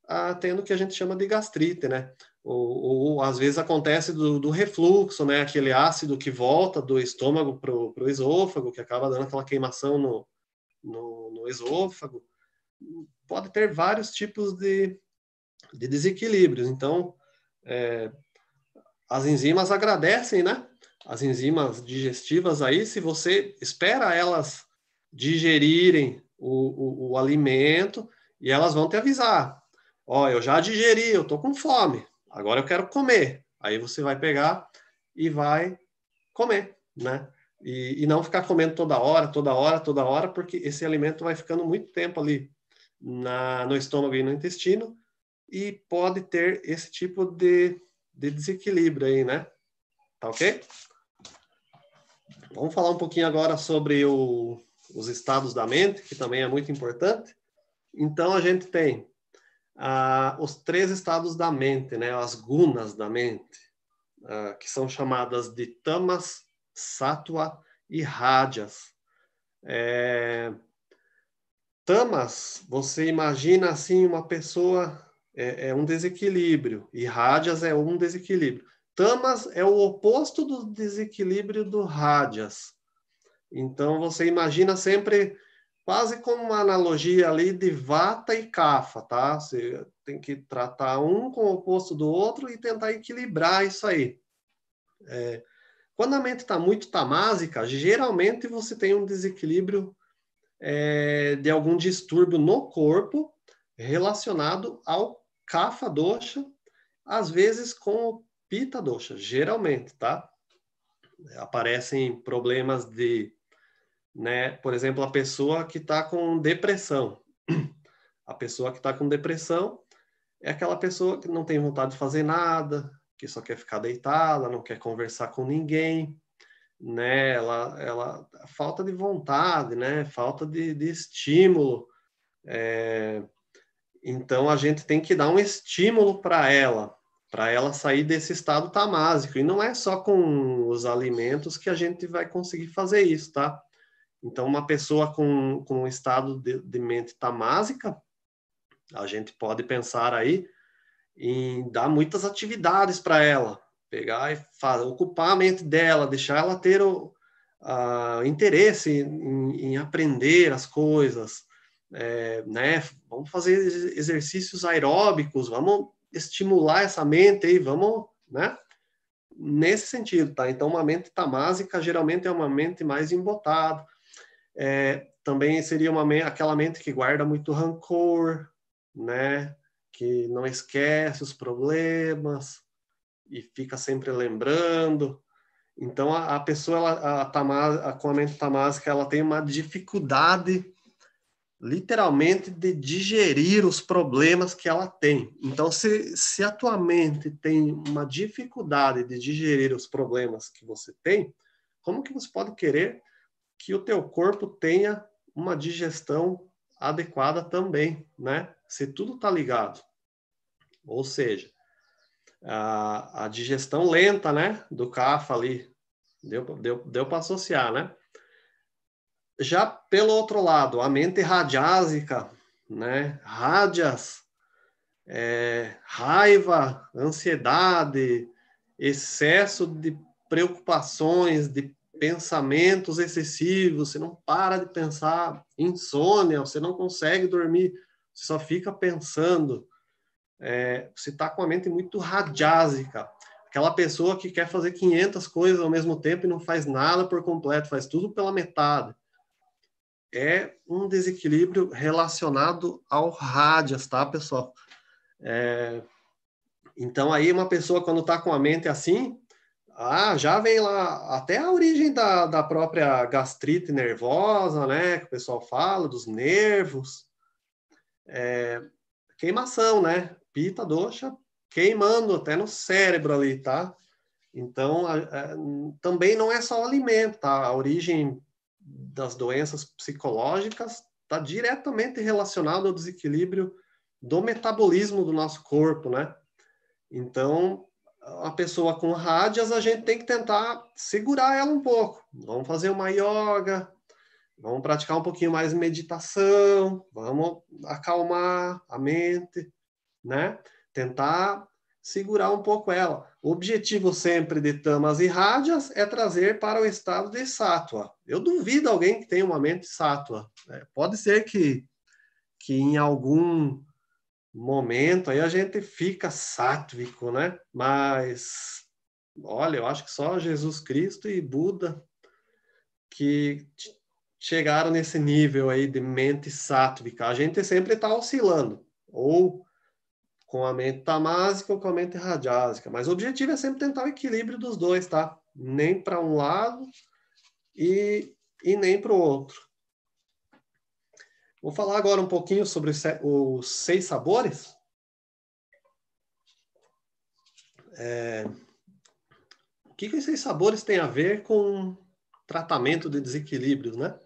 [SPEAKER 1] ah, tendo o que a gente chama de gastrite, né? Ou, ou às vezes acontece do, do, refluxo, né? Aquele ácido que volta do estômago para o esôfago, que acaba dando aquela queimação no, no, no esôfago. Pode ter vários tipos de, de desequilíbrios. Então, é, as enzimas agradecem, né? As enzimas digestivas aí, se você espera elas digerirem o, o, o alimento, e elas vão te avisar. Ó, oh, eu já digeri, eu tô com fome, agora eu quero comer. Aí você vai pegar e vai comer, né? E, e, não ficar comendo toda hora, toda hora, toda hora, porque esse alimento vai ficando muito tempo ali na, no estômago e no intestino e pode ter esse tipo de de desequilíbrio aí, né? Tá ok? Vamos falar um pouquinho agora sobre o, os estados da mente, que também é muito importante. Então, a gente tem ah, os três estados da mente, né? As gunas da mente, ah, que são chamadas de tamas, sattva e rajas. É... Tamas, você imagina assim uma pessoa é, é um desequilíbrio e rádias é um desequilíbrio. Tamas é o oposto do desequilíbrio do rádias. Então você imagina sempre quase como uma analogia ali de vata e cafa, tá? Você tem que tratar um com o oposto do outro e tentar equilibrar isso aí. É, quando a mente está muito tamásica, geralmente você tem um desequilíbrio é, de algum distúrbio no corpo relacionado ao cafa dosha, às vezes com Pita dosha, geralmente, tá? Aparecem problemas de, né, por exemplo, a pessoa que está com depressão. A pessoa que está com depressão é aquela pessoa que não tem vontade de fazer nada, que só quer ficar deitada, não quer conversar com ninguém, né? Ela, ela falta de vontade, né? Falta de, de estímulo. É, então a gente tem que dar um estímulo para ela, para ela sair desse estado tamásico. E não é só com os alimentos que a gente vai conseguir fazer isso, tá? Então, uma pessoa com, com um estado de, de mente tamásica, a gente pode pensar aí em dar muitas atividades para ela, pegar e fazer, ocupar a mente dela, deixar ela ter o interesse em, em aprender as coisas, é, né? Vamos fazer exercícios aeróbicos, vamos estimular essa mente aí, vamos, né? Nesse sentido, tá? Então, uma mente tamásica geralmente é uma mente mais embotada. É, também seria uma aquela mente que guarda muito rancor, né? Que não esquece os problemas e fica sempre lembrando. Então, a, a pessoa ela, a, a tamás, com a mente tamásica, ela tem uma dificuldade literalmente de digerir os problemas que ela tem. Então, se, se a tua mente tem uma dificuldade de digerir os problemas que você tem, como que você pode querer que o teu corpo tenha uma digestão adequada também, né? Se tudo está ligado. Ou seja, a, a digestão lenta, né? Do CAFA ali. Deu, deu, deu para associar, né? Já pelo outro lado, a mente radiásica, né? Rádias, é, raiva, ansiedade, excesso de preocupações, de pensamentos excessivos, você não para de pensar, insônia, você não consegue dormir, você só fica pensando. É, você está com a mente muito radiásica, aquela pessoa que quer fazer 500 coisas ao mesmo tempo e não faz nada por completo, faz tudo pela metade é um desequilíbrio relacionado ao rádios, tá, pessoal? É, então, aí, uma pessoa, quando está com a mente assim, ah, já vem lá até a origem da, da própria gastrite nervosa, né? Que o pessoal fala, dos nervos. É, queimação, né? Pita doxa queimando até no cérebro ali, tá? Então, a, a, também não é só o alimento, tá? A origem das doenças psicológicas está diretamente relacionado ao desequilíbrio do metabolismo do nosso corpo, né? Então, a pessoa com rádias, a gente tem que tentar segurar ela um pouco. Vamos fazer uma yoga, vamos praticar um pouquinho mais meditação, vamos acalmar a mente, né? Tentar segurar um pouco ela. O objetivo sempre de tamas e rádias é trazer para o estado de sátua. Eu duvido alguém que tenha uma mente sátua. É, pode ser que, que em algum momento aí a gente fica sátvico, né? Mas, olha, eu acho que só Jesus Cristo e Buda que chegaram nesse nível aí de mente sátvica. A gente sempre está oscilando. Ou com a mente tamásica ou com a mente radiásica. Mas o objetivo é sempre tentar o equilíbrio dos dois, tá? Nem para um lado e, e nem para o outro. Vou falar agora um pouquinho sobre os seis sabores. É... O que, que esses sabores têm a ver com tratamento de desequilíbrios, né?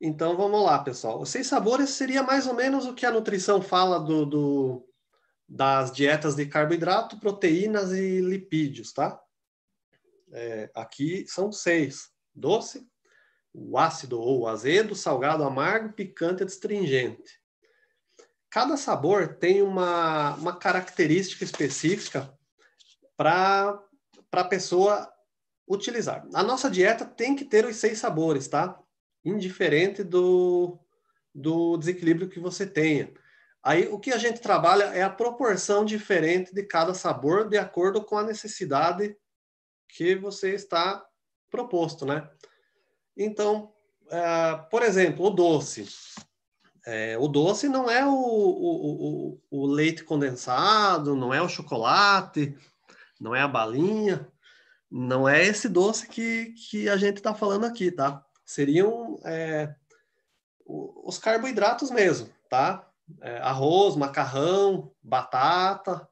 [SPEAKER 1] Então vamos lá, pessoal. Os seis sabores seria mais ou menos o que a nutrição fala do, do das dietas de carboidrato, proteínas e lipídios, tá? É, aqui são seis: doce, o ácido ou azedo, salgado, amargo, picante e astringente. Cada sabor tem uma, uma característica específica para a pessoa utilizar. A nossa dieta tem que ter os seis sabores, tá? Indiferente do, do desequilíbrio que você tenha. Aí o que a gente trabalha é a proporção diferente de cada sabor de acordo com a necessidade que você está proposto, né? Então, uh, por exemplo, o doce. É, o doce não é o, o, o, o, leite condensado, não é o chocolate, não é a balinha, não é esse doce que, que a gente está falando aqui, tá? Seriam é, os carboidratos mesmo, tá? é, arroz, macarrão, batata.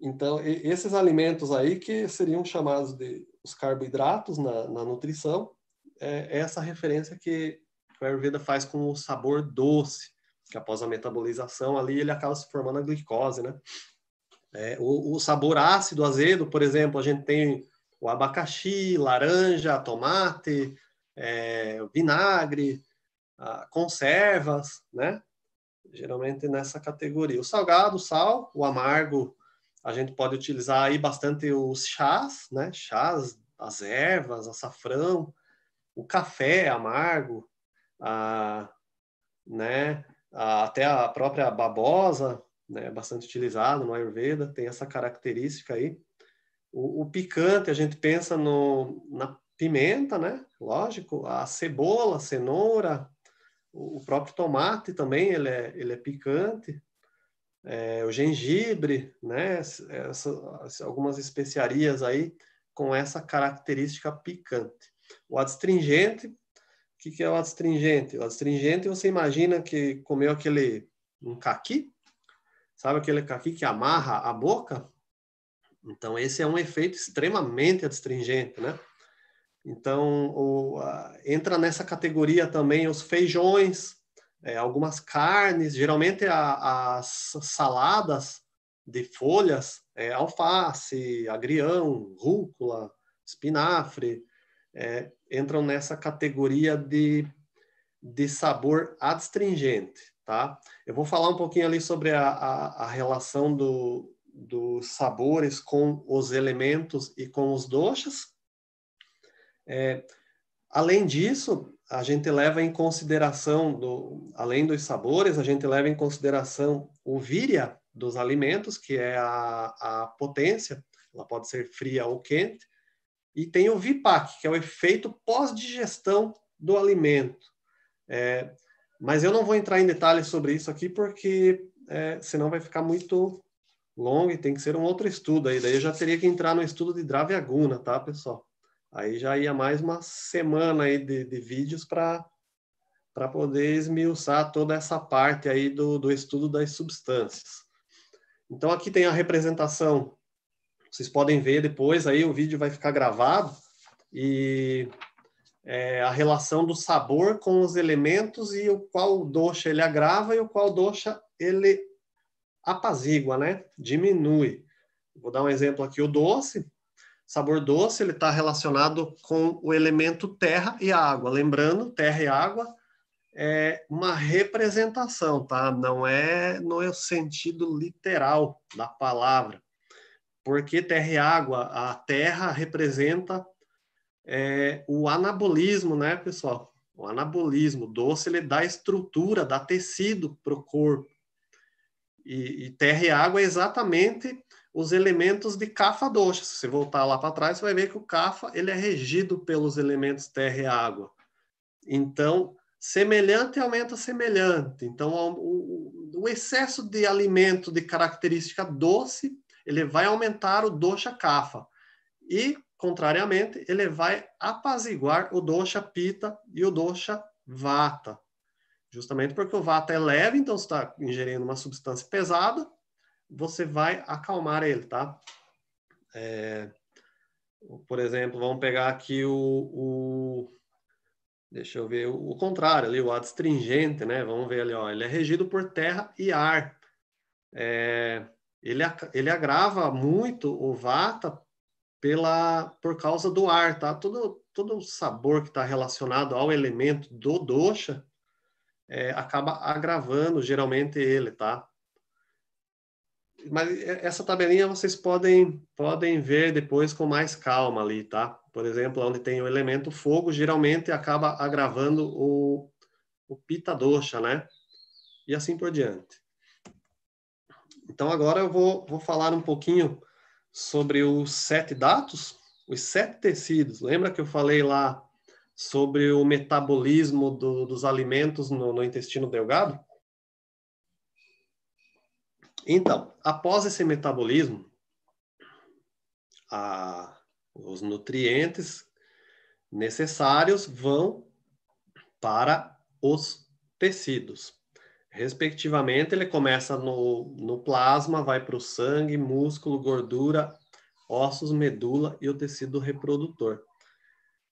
[SPEAKER 1] Então, e, esses alimentos aí que seriam chamados de os carboidratos na, na nutrição, é, é essa referência que o Ayurveda faz com o sabor doce, que após a metabolização ali ele acaba se formando a glicose, né? É, o, o, sabor ácido, azedo, por exemplo, a gente tem o abacaxi, laranja, tomate, é, vinagre, a, ah, conservas, né? geralmente nessa categoria. O salgado, o sal, o amargo, a gente pode utilizar aí bastante os chás, né? Chás, as ervas, açafrão, o café amargo, a, né? A, até a própria babosa, né? Bastante utilizado no Ayurveda, tem essa característica aí. O, o picante, a gente pensa no, na pimenta, né? Lógico, a cebola, a cenoura, o próprio tomate também ele é, ele é picante, é, o gengibre, né? Essa, algumas especiarias aí com essa característica picante. O adstringente, o que, que é o adstringente? O adstringente você imagina que comeu aquele um caqui, sabe aquele caqui que amarra a boca? Então esse é um efeito extremamente adstringente, né? Então, o, a, entra nessa categoria também os feijões, é, algumas carnes, geralmente a, as saladas de folhas, é, alface, agrião, rúcula, espinafre, é, entram nessa categoria de, de sabor adstringente, tá? Eu vou falar um pouquinho ali sobre a, a, a relação do, dos sabores com os elementos e com os doces, é, além disso, a gente leva em consideração, do, além dos sabores, a gente leva em consideração o víria dos alimentos, que é a, a potência, ela pode ser fria ou quente, e tem o VIPAC, que é o efeito pós-digestão do alimento. É, mas eu não vou entrar em detalhes sobre isso aqui, porque é, senão vai ficar muito longo e tem que ser um outro estudo aí. Daí eu já teria que entrar no estudo de Drave Aguna, tá, pessoal? Aí já ia mais uma semana aí de, de vídeos para para poder esmiuçar toda essa parte aí do, do estudo das substâncias. Então aqui tem a representação. Vocês podem ver depois aí o vídeo vai ficar gravado e é, a relação do sabor com os elementos e o qual doxa ele agrava e o qual doxa ele apazigua, né? Diminui. Vou dar um exemplo aqui o doce. Sabor doce, ele está relacionado com o elemento terra e água. Lembrando, terra e água é uma representação, tá? Não é no é sentido literal da palavra. Porque terra e água, a terra representa é, o anabolismo, né, pessoal? O anabolismo, doce, ele dá estrutura, dá tecido para o corpo. E, e, terra e água é exatamente os elementos de Kafa Dosha. Se você voltar lá para trás, você vai ver que o Kafa ele é regido pelos elementos terra e água. Então, semelhante aumenta semelhante. Então, o, o, excesso de alimento de característica doce, ele vai aumentar o Dosha Kafa. E, contrariamente, ele vai apaziguar o Dosha Pita e o Dosha Vata. Justamente porque o Vata é leve, então você está ingerindo uma substância pesada, você vai acalmar ele, tá? É, por exemplo, vamos pegar aqui o, o deixa eu ver, o, o contrário ali, o adstringente, né? Vamos ver ali, ó, ele é regido por terra e ar. É, ele, ele agrava muito o vata pela, por causa do ar, tá? Todo, todo o sabor que está relacionado ao elemento do docha é, acaba agravando geralmente ele, tá? mas essa tabelinha vocês podem, podem ver depois com mais calma ali, tá? Por exemplo, onde tem o elemento fogo, geralmente acaba agravando o, o pita docha né? E assim por diante. Então, agora eu vou, vou falar um pouquinho sobre os sete datos, os sete tecidos. Lembra que eu falei lá sobre o metabolismo do, dos alimentos no, no intestino delgado? Então, após esse metabolismo, a, os nutrientes necessários vão para os tecidos. Respectivamente, ele começa no, no plasma, vai para o sangue, músculo, gordura, ossos, medula e o tecido reprodutor.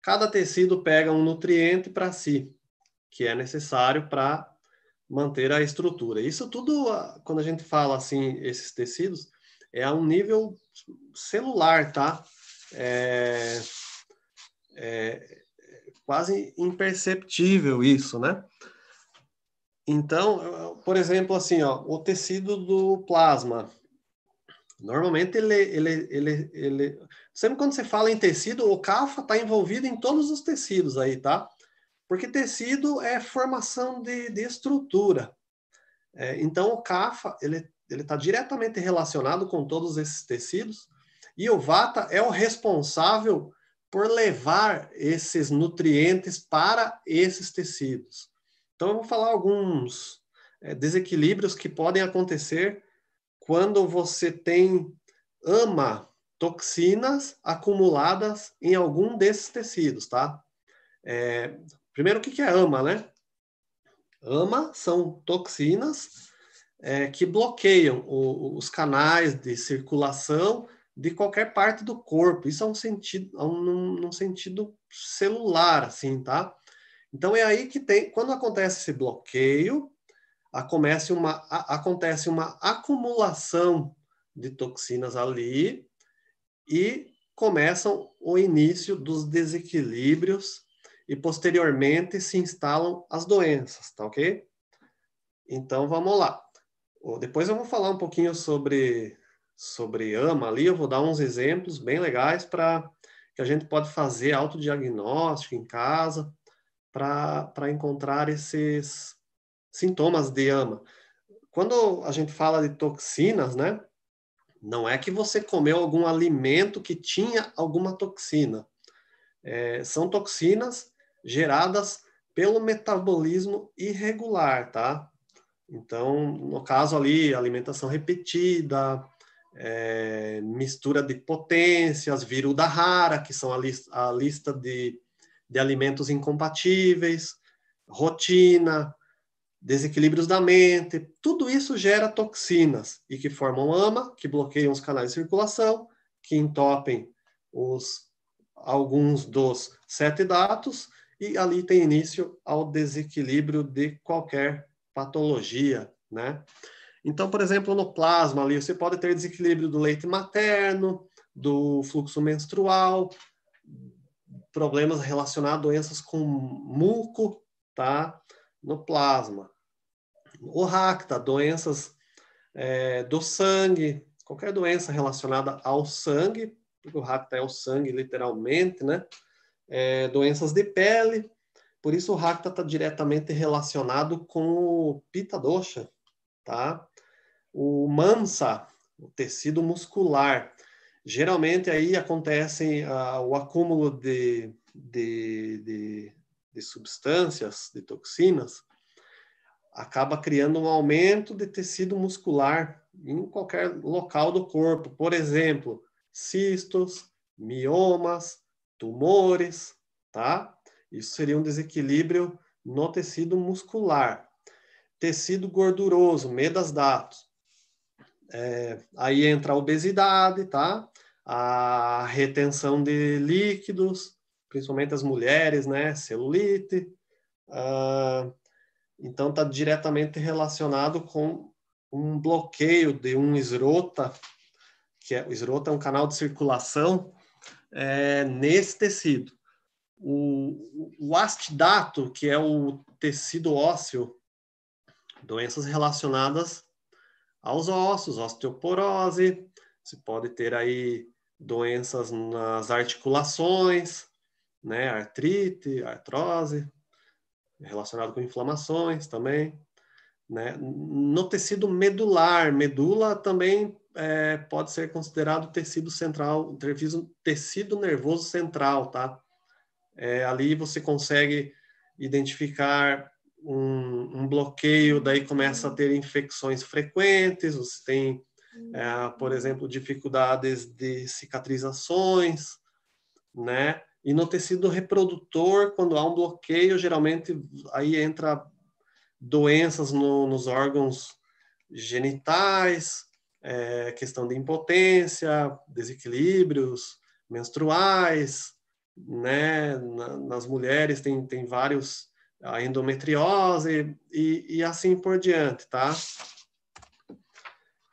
[SPEAKER 1] Cada tecido pega um nutriente para si, que é necessário para manter a estrutura. Isso tudo, ah, quando a gente fala assim, esses tecidos, é a um nível celular, tá? É, é quase imperceptível isso, né? Então, por exemplo, assim, ó, o tecido do plasma. Normalmente ele, ele, ele, ele, sempre quando você fala em tecido, o CAFA está envolvido em todos os tecidos aí, tá? Porque tecido é formação de, de estrutura. É, então, o CAFA, ele está diretamente relacionado com todos esses tecidos, e o Vata é o responsável por levar esses nutrientes para esses tecidos. Então, eu vou falar alguns é, desequilíbrios que podem acontecer quando você tem ama toxinas acumuladas em algum desses tecidos, tá? É, Primeiro, o que é AMA, né? AMA são toxinas é, que bloqueiam o, os canais de circulação de qualquer parte do corpo. Isso é um sentido, é um, um sentido celular, assim, tá? Então é aí que tem, quando acontece esse bloqueio, acontece uma, a, acontece uma acumulação de toxinas ali e começam o início dos desequilíbrios e posteriormente se instalam as doenças, tá ok? Então vamos lá. Depois eu vou falar um pouquinho sobre sobre ama ali, eu vou dar uns exemplos bem legais para que a gente pode fazer autodiagnóstico em casa para encontrar esses sintomas de ama. Quando a gente fala de toxinas, né? Não é que você comeu algum alimento que tinha alguma toxina. É, são toxinas geradas pelo metabolismo irregular, tá? Então, no caso ali, alimentação repetida, é, mistura de potências, viruda rara, que são a, a lista de, de alimentos incompatíveis, rotina, desequilíbrios da mente, tudo isso gera toxinas e que formam ama, que bloqueiam os canais de circulação, que entopem os alguns dos sete datos e ali tem início ao desequilíbrio de qualquer patologia, né? Então, por exemplo, no plasma ali, você pode ter desequilíbrio do leite materno, do fluxo menstrual, problemas relacionados a doenças com muco, tá? No plasma. O racta, doenças é, do sangue, qualquer doença relacionada ao sangue, porque o racta é o sangue, literalmente, né? é, doenças de pele. Por isso, o Rakta está diretamente relacionado com o pita Dosha, tá? O Mansa, o tecido muscular. Geralmente, aí acontece ah, o acúmulo de, de, de, de substâncias, de toxinas, acaba criando um aumento de tecido muscular em qualquer local do corpo. Por exemplo, cistos, miomas, tumores, tá? Isso seria um desequilíbrio no tecido muscular. Tecido gorduroso, medas-datos. É, aí entra a obesidade, tá? A retenção de líquidos, principalmente as mulheres, né? Celulite. Ah, então, está diretamente relacionado com um bloqueio de um esrota, que é, o esrota é um canal de circulação é, nesse tecido. O, o astidato, que é o tecido ósseo, doenças relacionadas aos ossos, osteoporose, se pode ter aí doenças nas articulações, né, artrite, artrose, relacionado com inflamações também. Né? No tecido medular, medula também é, pode ser considerado tecido central, tecido nervoso central, tá? É, ali você consegue identificar um, um, bloqueio, daí começa a ter infecções frequentes, você tem, é, por exemplo, dificuldades de cicatrizações, né? E no tecido reprodutor, quando há um bloqueio, geralmente aí entra doenças no, nos órgãos genitais, é, questão de impotência, desequilíbrios menstruais, né? Na, nas mulheres tem, tem vários, a endometriose e, e assim por diante, tá?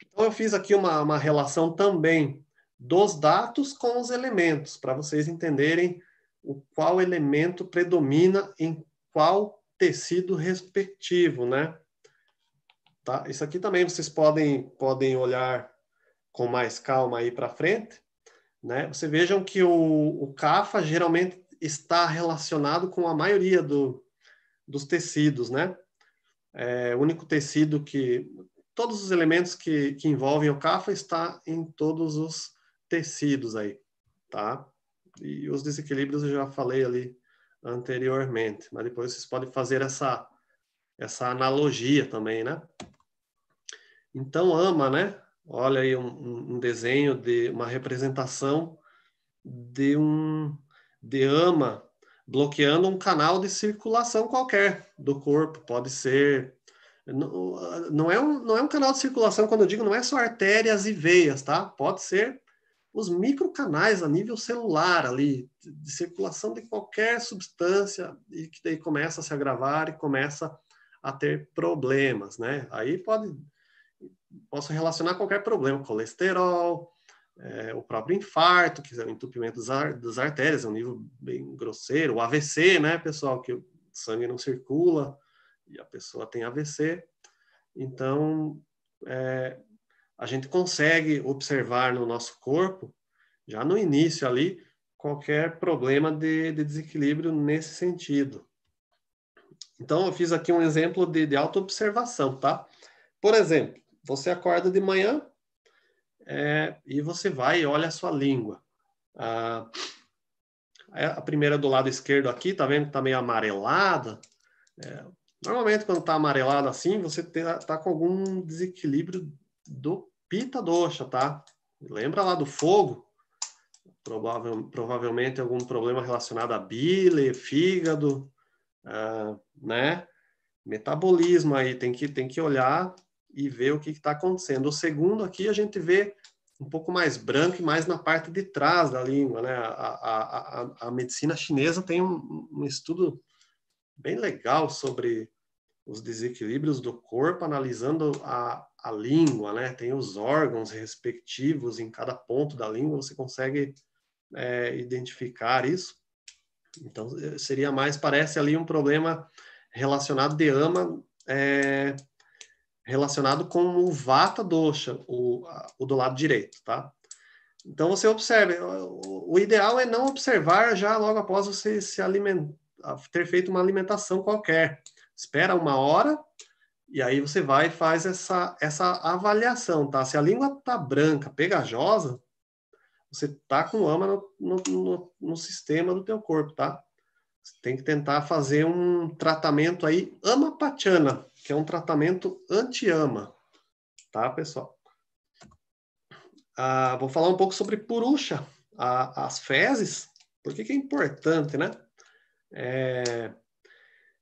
[SPEAKER 1] Então, eu fiz aqui uma, uma relação também dos dados com os elementos, para vocês entenderem o qual elemento predomina em qual tecido respectivo, né? Tá? Isso aqui também vocês podem, podem olhar com mais calma aí para frente, né? Você vejam que o, o CAFA geralmente está relacionado com a maioria do, dos tecidos, né? É, o único tecido que... Todos os elementos que, que envolvem o CAFA está em todos os tecidos aí, tá? E os desequilíbrios eu já falei ali anteriormente. Mas depois vocês podem fazer essa, essa analogia também, né? Então, ama, né? Olha aí um, um desenho de uma representação de um de ama bloqueando um canal de circulação qualquer do corpo. Pode ser. Não, não, é um, não é um canal de circulação, quando eu digo, não é só artérias e veias, tá? Pode ser os microcanais a nível celular ali, de circulação de qualquer substância, e que daí começa a se agravar e começa a ter problemas, né? Aí pode, posso relacionar qualquer problema, colesterol, é, o próprio infarto, que é o entupimento das, ar, das artérias, é um nível bem grosseiro, o AVC, né, pessoal, que o sangue não circula e a pessoa tem AVC. Então, é, a gente consegue observar no nosso corpo, já no início ali, qualquer problema de, de desequilíbrio nesse sentido. Então, eu fiz aqui um exemplo de, de auto-observação, tá? Por exemplo, você acorda de manhã é, e você vai e olha a sua língua. Ah, é, a primeira do lado esquerdo aqui, tá vendo que tá meio amarelada? É, normalmente, quando tá amarelada assim, você tá, tá com algum desequilíbrio do pita doxa, tá? Lembra lá do fogo? Provável, provavelmente algum problema relacionado a bile, fígado, uh, né? Metabolismo aí, tem que, tem que olhar e ver o que está acontecendo. O segundo aqui a gente vê um pouco mais branco e mais na parte de trás da língua, né? A, a, a, a medicina chinesa tem um, um estudo bem legal sobre os desequilíbrios do corpo, analisando a a língua, né? Tem os órgãos respectivos em cada ponto da língua, você consegue é, identificar isso. Então, eh, seria mais, parece ali um problema relacionado de ama, é, relacionado com o vata dosha, o, o do lado direito, tá? Então, você observe. O ideal é não observar já logo após você se alimentar, ter feito uma alimentação qualquer. Espera uma hora, e aí você vai e faz essa, essa avaliação, tá? Se a língua tá branca, pegajosa, você tá com ama no, no, no, no sistema do teu corpo, tá? Você tem que tentar fazer um tratamento aí ama pachana, que é um tratamento anti-ama, tá, pessoal? Ah, vou falar um pouco sobre purusha, a, as fezes, porque que é importante, né? É,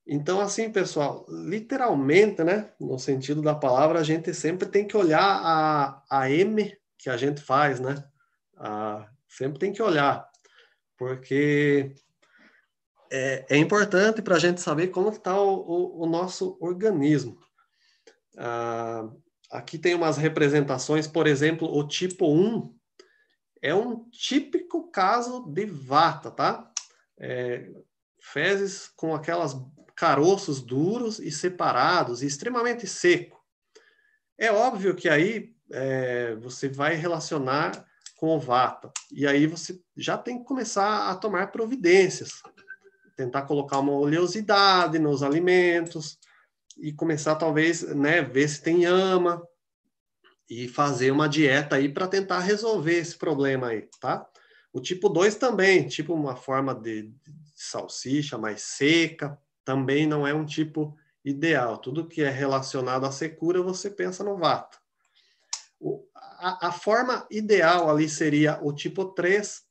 [SPEAKER 1] então, assim, pessoal, literalmente, né, no sentido da palavra, a gente sempre tem que olhar a, a M que a gente faz, né? A, sempre tem que olhar, porque é, é importante para a gente saber como está o, o, o, nosso organismo. Ah, aqui tem umas representações, por exemplo, o tipo 1 é um típico caso de vata, tá? É, fezes com aquelas caroços duros e separados e extremamente seco. É óbvio que aí é, você vai relacionar com o vata. E aí você já tem que começar a tomar providências. Tentar colocar uma oleosidade nos alimentos e começar talvez, né, ver se tem ama e fazer uma dieta aí para tentar resolver esse problema aí, tá? O tipo 2 também, tipo uma forma de, de salsicha mais seca, também não é um tipo ideal. Tudo que é relacionado à secura, você pensa no vato O, a, a, forma ideal ali seria o tipo 3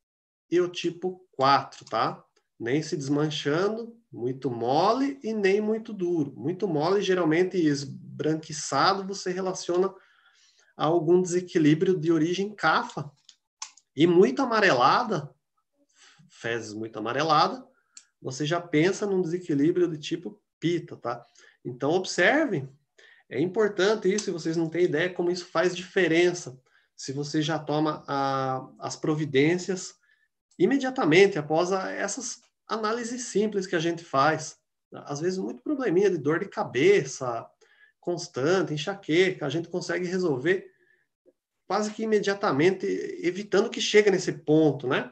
[SPEAKER 1] e o tipo 4, tá? Nem se desmanchando, muito mole e nem muito duro. Muito mole, geralmente esbranquiçado, você relaciona a algum desequilíbrio de origem cafa. E muito amarelada, fezes muito amarelada, você já pensa num desequilíbrio de tipo pita, tá? Então, observem. É importante isso e vocês não têm ideia como isso faz diferença se você já toma a, as providências imediatamente após a, essas análises simples que a gente faz. Tá? Às vezes, muito probleminha de dor de cabeça constante, enxaqueca, a gente consegue resolver quase que imediatamente, evitando que chegue nesse ponto, né?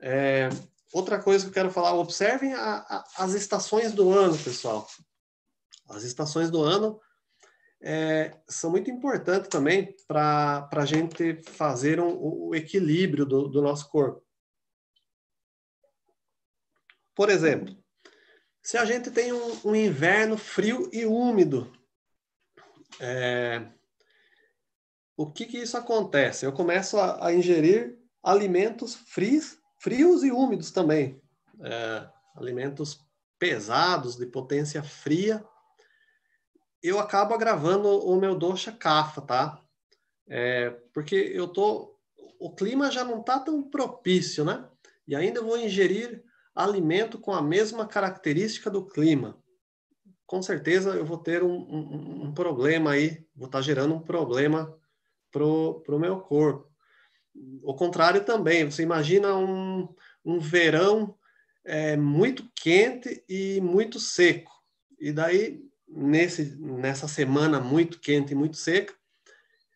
[SPEAKER 1] É, Outra coisa que eu quero falar, observem a, a, as estações do ano, pessoal. As estações do ano é, são muito importantes também para a gente fazer um, o equilíbrio do, do nosso corpo. Por exemplo, se a gente tem um, um inverno frio e úmido, é, o que, que isso acontece? Eu começo a, a ingerir alimentos frios frios e úmidos também, é, alimentos pesados, de potência fria, eu acabo agravando o meu doxa cafa, tá? É, porque eu tô, o clima já não tá tão propício, né? E ainda vou ingerir alimento com a mesma característica do clima. Com certeza eu vou ter um, um, um problema aí, vou estar tá gerando um problema pro, pro meu corpo. O contrário também, você imagina um, um verão é, muito quente e muito seco. E daí, nesse, nessa semana muito quente e muito seca,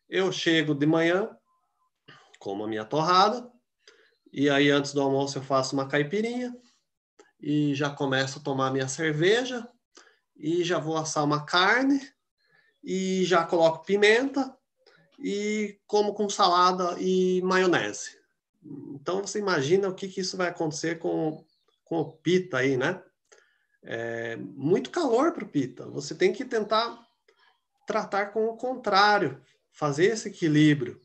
[SPEAKER 1] eu chego de manhã, como a minha torrada, e aí antes do almoço eu faço uma caipirinha e já começo a tomar minha cerveja e já vou assar uma carne e já coloco pimenta e como com salada e maionese. Então você imagina o que, que isso vai acontecer com, com o pita aí, né? É, muito calor para o pita. Você tem que tentar tratar com o contrário, fazer esse equilíbrio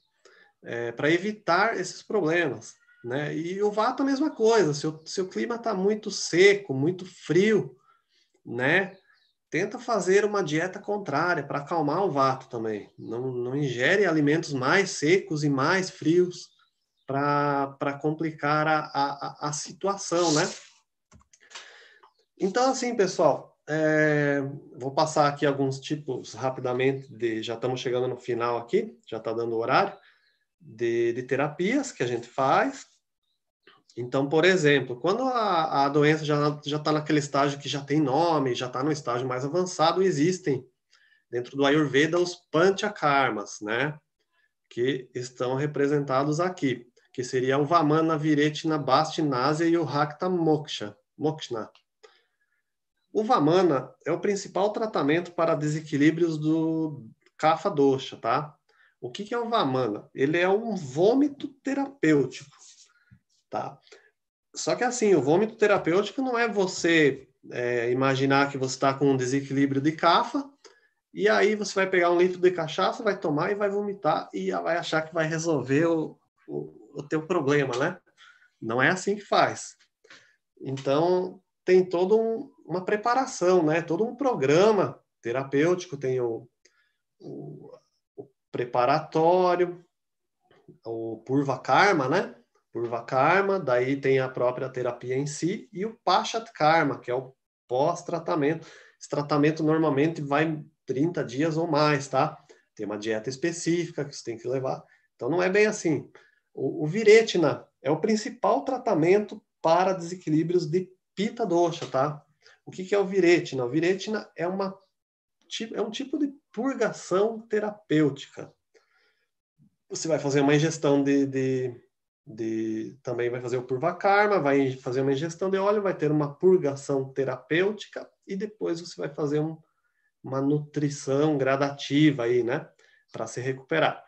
[SPEAKER 1] é, para evitar esses problemas. Né? E o vato a mesma coisa. Se o, se o clima está muito seco, muito frio, né? tenta fazer uma dieta contrária para acalmar o vato também. Não, não ingere alimentos mais secos e mais frios para complicar a, a, a, situação, né? Então, assim, pessoal, é, vou passar aqui alguns tipos rapidamente de. Já estamos chegando no final aqui, já está dando o horário, de, de terapias que a gente faz. Então, por exemplo, quando a, a doença já está naquele estágio que já tem nome, já está no estágio mais avançado, existem dentro do Ayurveda os panchakarmas, né? Que estão representados aqui, que seria o Vamana, Viretina, Bastinasya e o Hakta Moksha, Mokshna. O Vamana é o principal tratamento para desequilíbrios do Kapha Dosha, tá? O que, que é o Vamana? Ele é um vômito terapêutico tá? Só que assim, o vômito terapêutico não é você é, imaginar que você está com um desequilíbrio de cafa e aí você vai pegar um litro de cachaça, vai tomar e vai vomitar e vai achar que vai resolver o, o, o teu problema, né? Não é assim que faz. Então, tem toda um, uma preparação, né? Todo um programa terapêutico, tem o, o, o preparatório, o Purva Karma, né? curva karma, daí tem a própria terapia em si e o pashat karma, que é o pós-tratamento. Esse tratamento normalmente vai 30 dias ou mais, tá? Tem uma dieta específica que você tem que levar. Então não é bem assim. O, o Viretina é o principal tratamento para desequilíbrios de pita doxa, tá? O que, que é o Viretina? O Viretina é, uma, é um tipo de purgação terapêutica. Você vai fazer uma ingestão de, de de também vai fazer o purva karma, vai fazer uma ingestão de óleo, vai ter uma purgação terapêutica e depois você vai fazer um, uma nutrição gradativa aí, né, para se recuperar.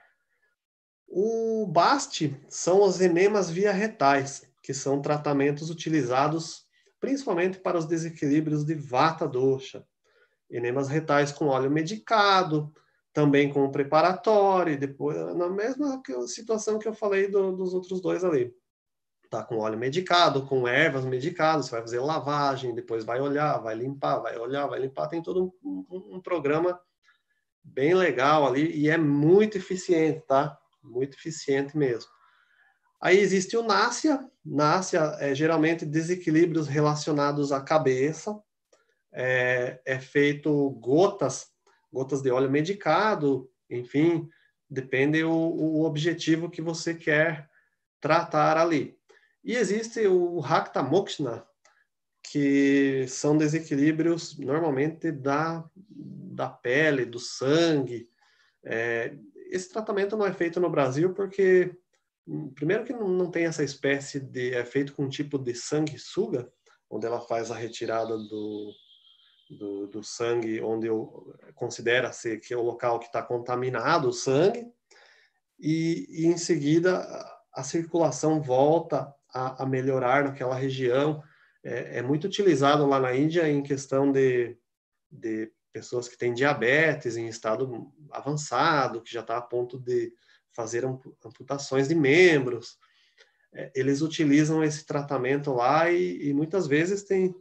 [SPEAKER 1] O BAST são os enemas via retais, que são tratamentos utilizados principalmente para os desequilíbrios de vata dosha. Enemas retais com óleo medicado, também com o preparatório, depois na mesma situação que eu falei do, dos outros dois ali. Tá com óleo medicado, com ervas medicadas, você vai fazer lavagem, depois vai olhar, vai limpar, vai olhar, vai limpar, tem todo um, um, um programa bem legal ali e é muito eficiente, tá? Muito eficiente mesmo. Aí existe o Nácia. Nácia é geralmente desequilíbrios relacionados à cabeça. É, é feito gotas gotas de óleo medicado, enfim, depende o, o objetivo que você quer tratar ali. E existe o Rakta que são desequilíbrios normalmente da, da pele, do sangue. É, esse tratamento não é feito no Brasil porque, hum, primeiro, que não tem essa espécie de. é feito com um tipo de sanguessuga, onde ela faz a retirada do, do, do sangue, onde eu considera ser que é o local que está contaminado o sangue, e, e, em seguida a circulação volta a, a melhorar naquela região. É, é, muito utilizado lá na Índia em questão de, de pessoas que têm diabetes em estado avançado, que já está a ponto de fazer amputações de membros. É, eles utilizam esse tratamento lá e, e muitas vezes tem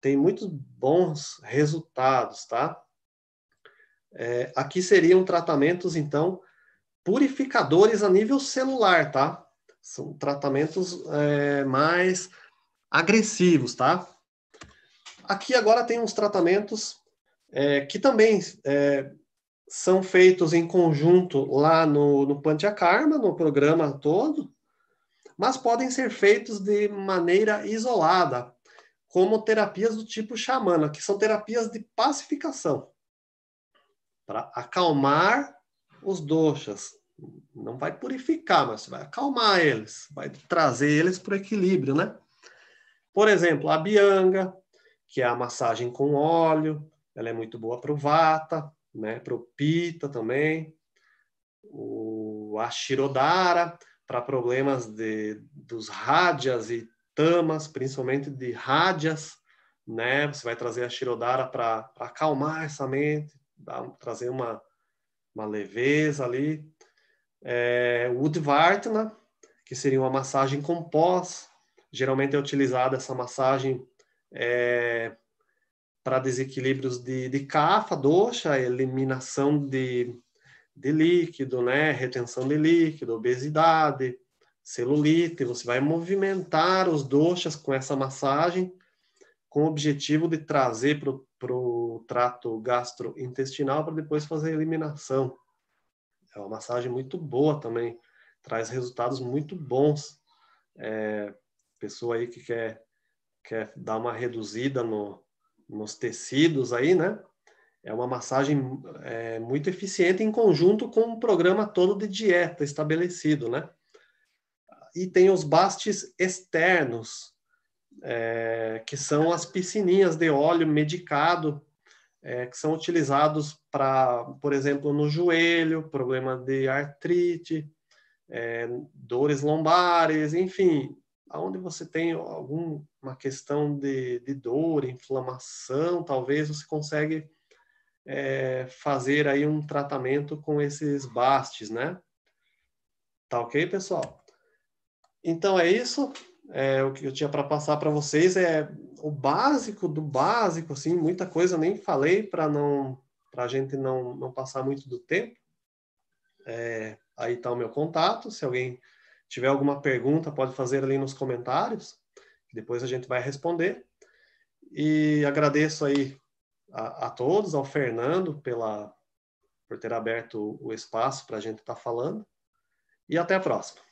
[SPEAKER 1] tem muitos bons resultados, tá? É, aqui seriam tratamentos, então, purificadores a nível celular, tá? São tratamentos é, mais agressivos, tá? Aqui agora tem uns tratamentos é, que também é, são feitos em conjunto lá no, no karma no programa todo, mas podem ser feitos de maneira isolada, como terapias do tipo xamana, que são terapias de pacificação, para acalmar os doxas. Não vai purificar, mas vai acalmar eles, vai trazer eles para o equilíbrio, né? Por exemplo, a bianga, que é a massagem com óleo, ela é muito boa para o vata, né? para o pita também, o ashirodara, para problemas de, dos rádias e tamas, principalmente de rádias, né? Você vai trazer a Shirodara para acalmar essa mente, dá, trazer uma, uma leveza ali. É, o Udvartna, que seria uma massagem com pós. Geralmente é utilizada essa massagem é, para desequilíbrios de, de kafa, eliminação de, de líquido, né? retenção de líquido, obesidade, celulite, você vai movimentar os doxas com essa massagem, com o objetivo de trazer para o trato gastrointestinal para depois fazer a eliminação. É uma massagem muito boa também, traz resultados muito bons. É, pessoa aí que quer, quer dar uma reduzida no, nos tecidos aí, né? É uma massagem é, muito eficiente em conjunto com o um programa todo de dieta estabelecido, né? e tem os bastes externos, é, que são as piscininhas de óleo medicado, é, que são utilizados para, por exemplo, no joelho, problema de artrite, é, dores lombares, enfim, aonde você tem alguma questão de, de dor, inflamação, talvez você consegue é, fazer aí um tratamento com esses bastes, né? Tá ok, pessoal? Então é isso. É, o que eu tinha para passar para vocês é o básico do básico, assim, muita coisa eu nem falei para não para a gente não, não passar muito do tempo. É, aí está o meu contato. Se alguém tiver alguma pergunta, pode fazer ali nos comentários, depois a gente vai responder. E agradeço aí a, a todos, ao Fernando pela por ter aberto o espaço para a gente estar tá falando. E até a próxima.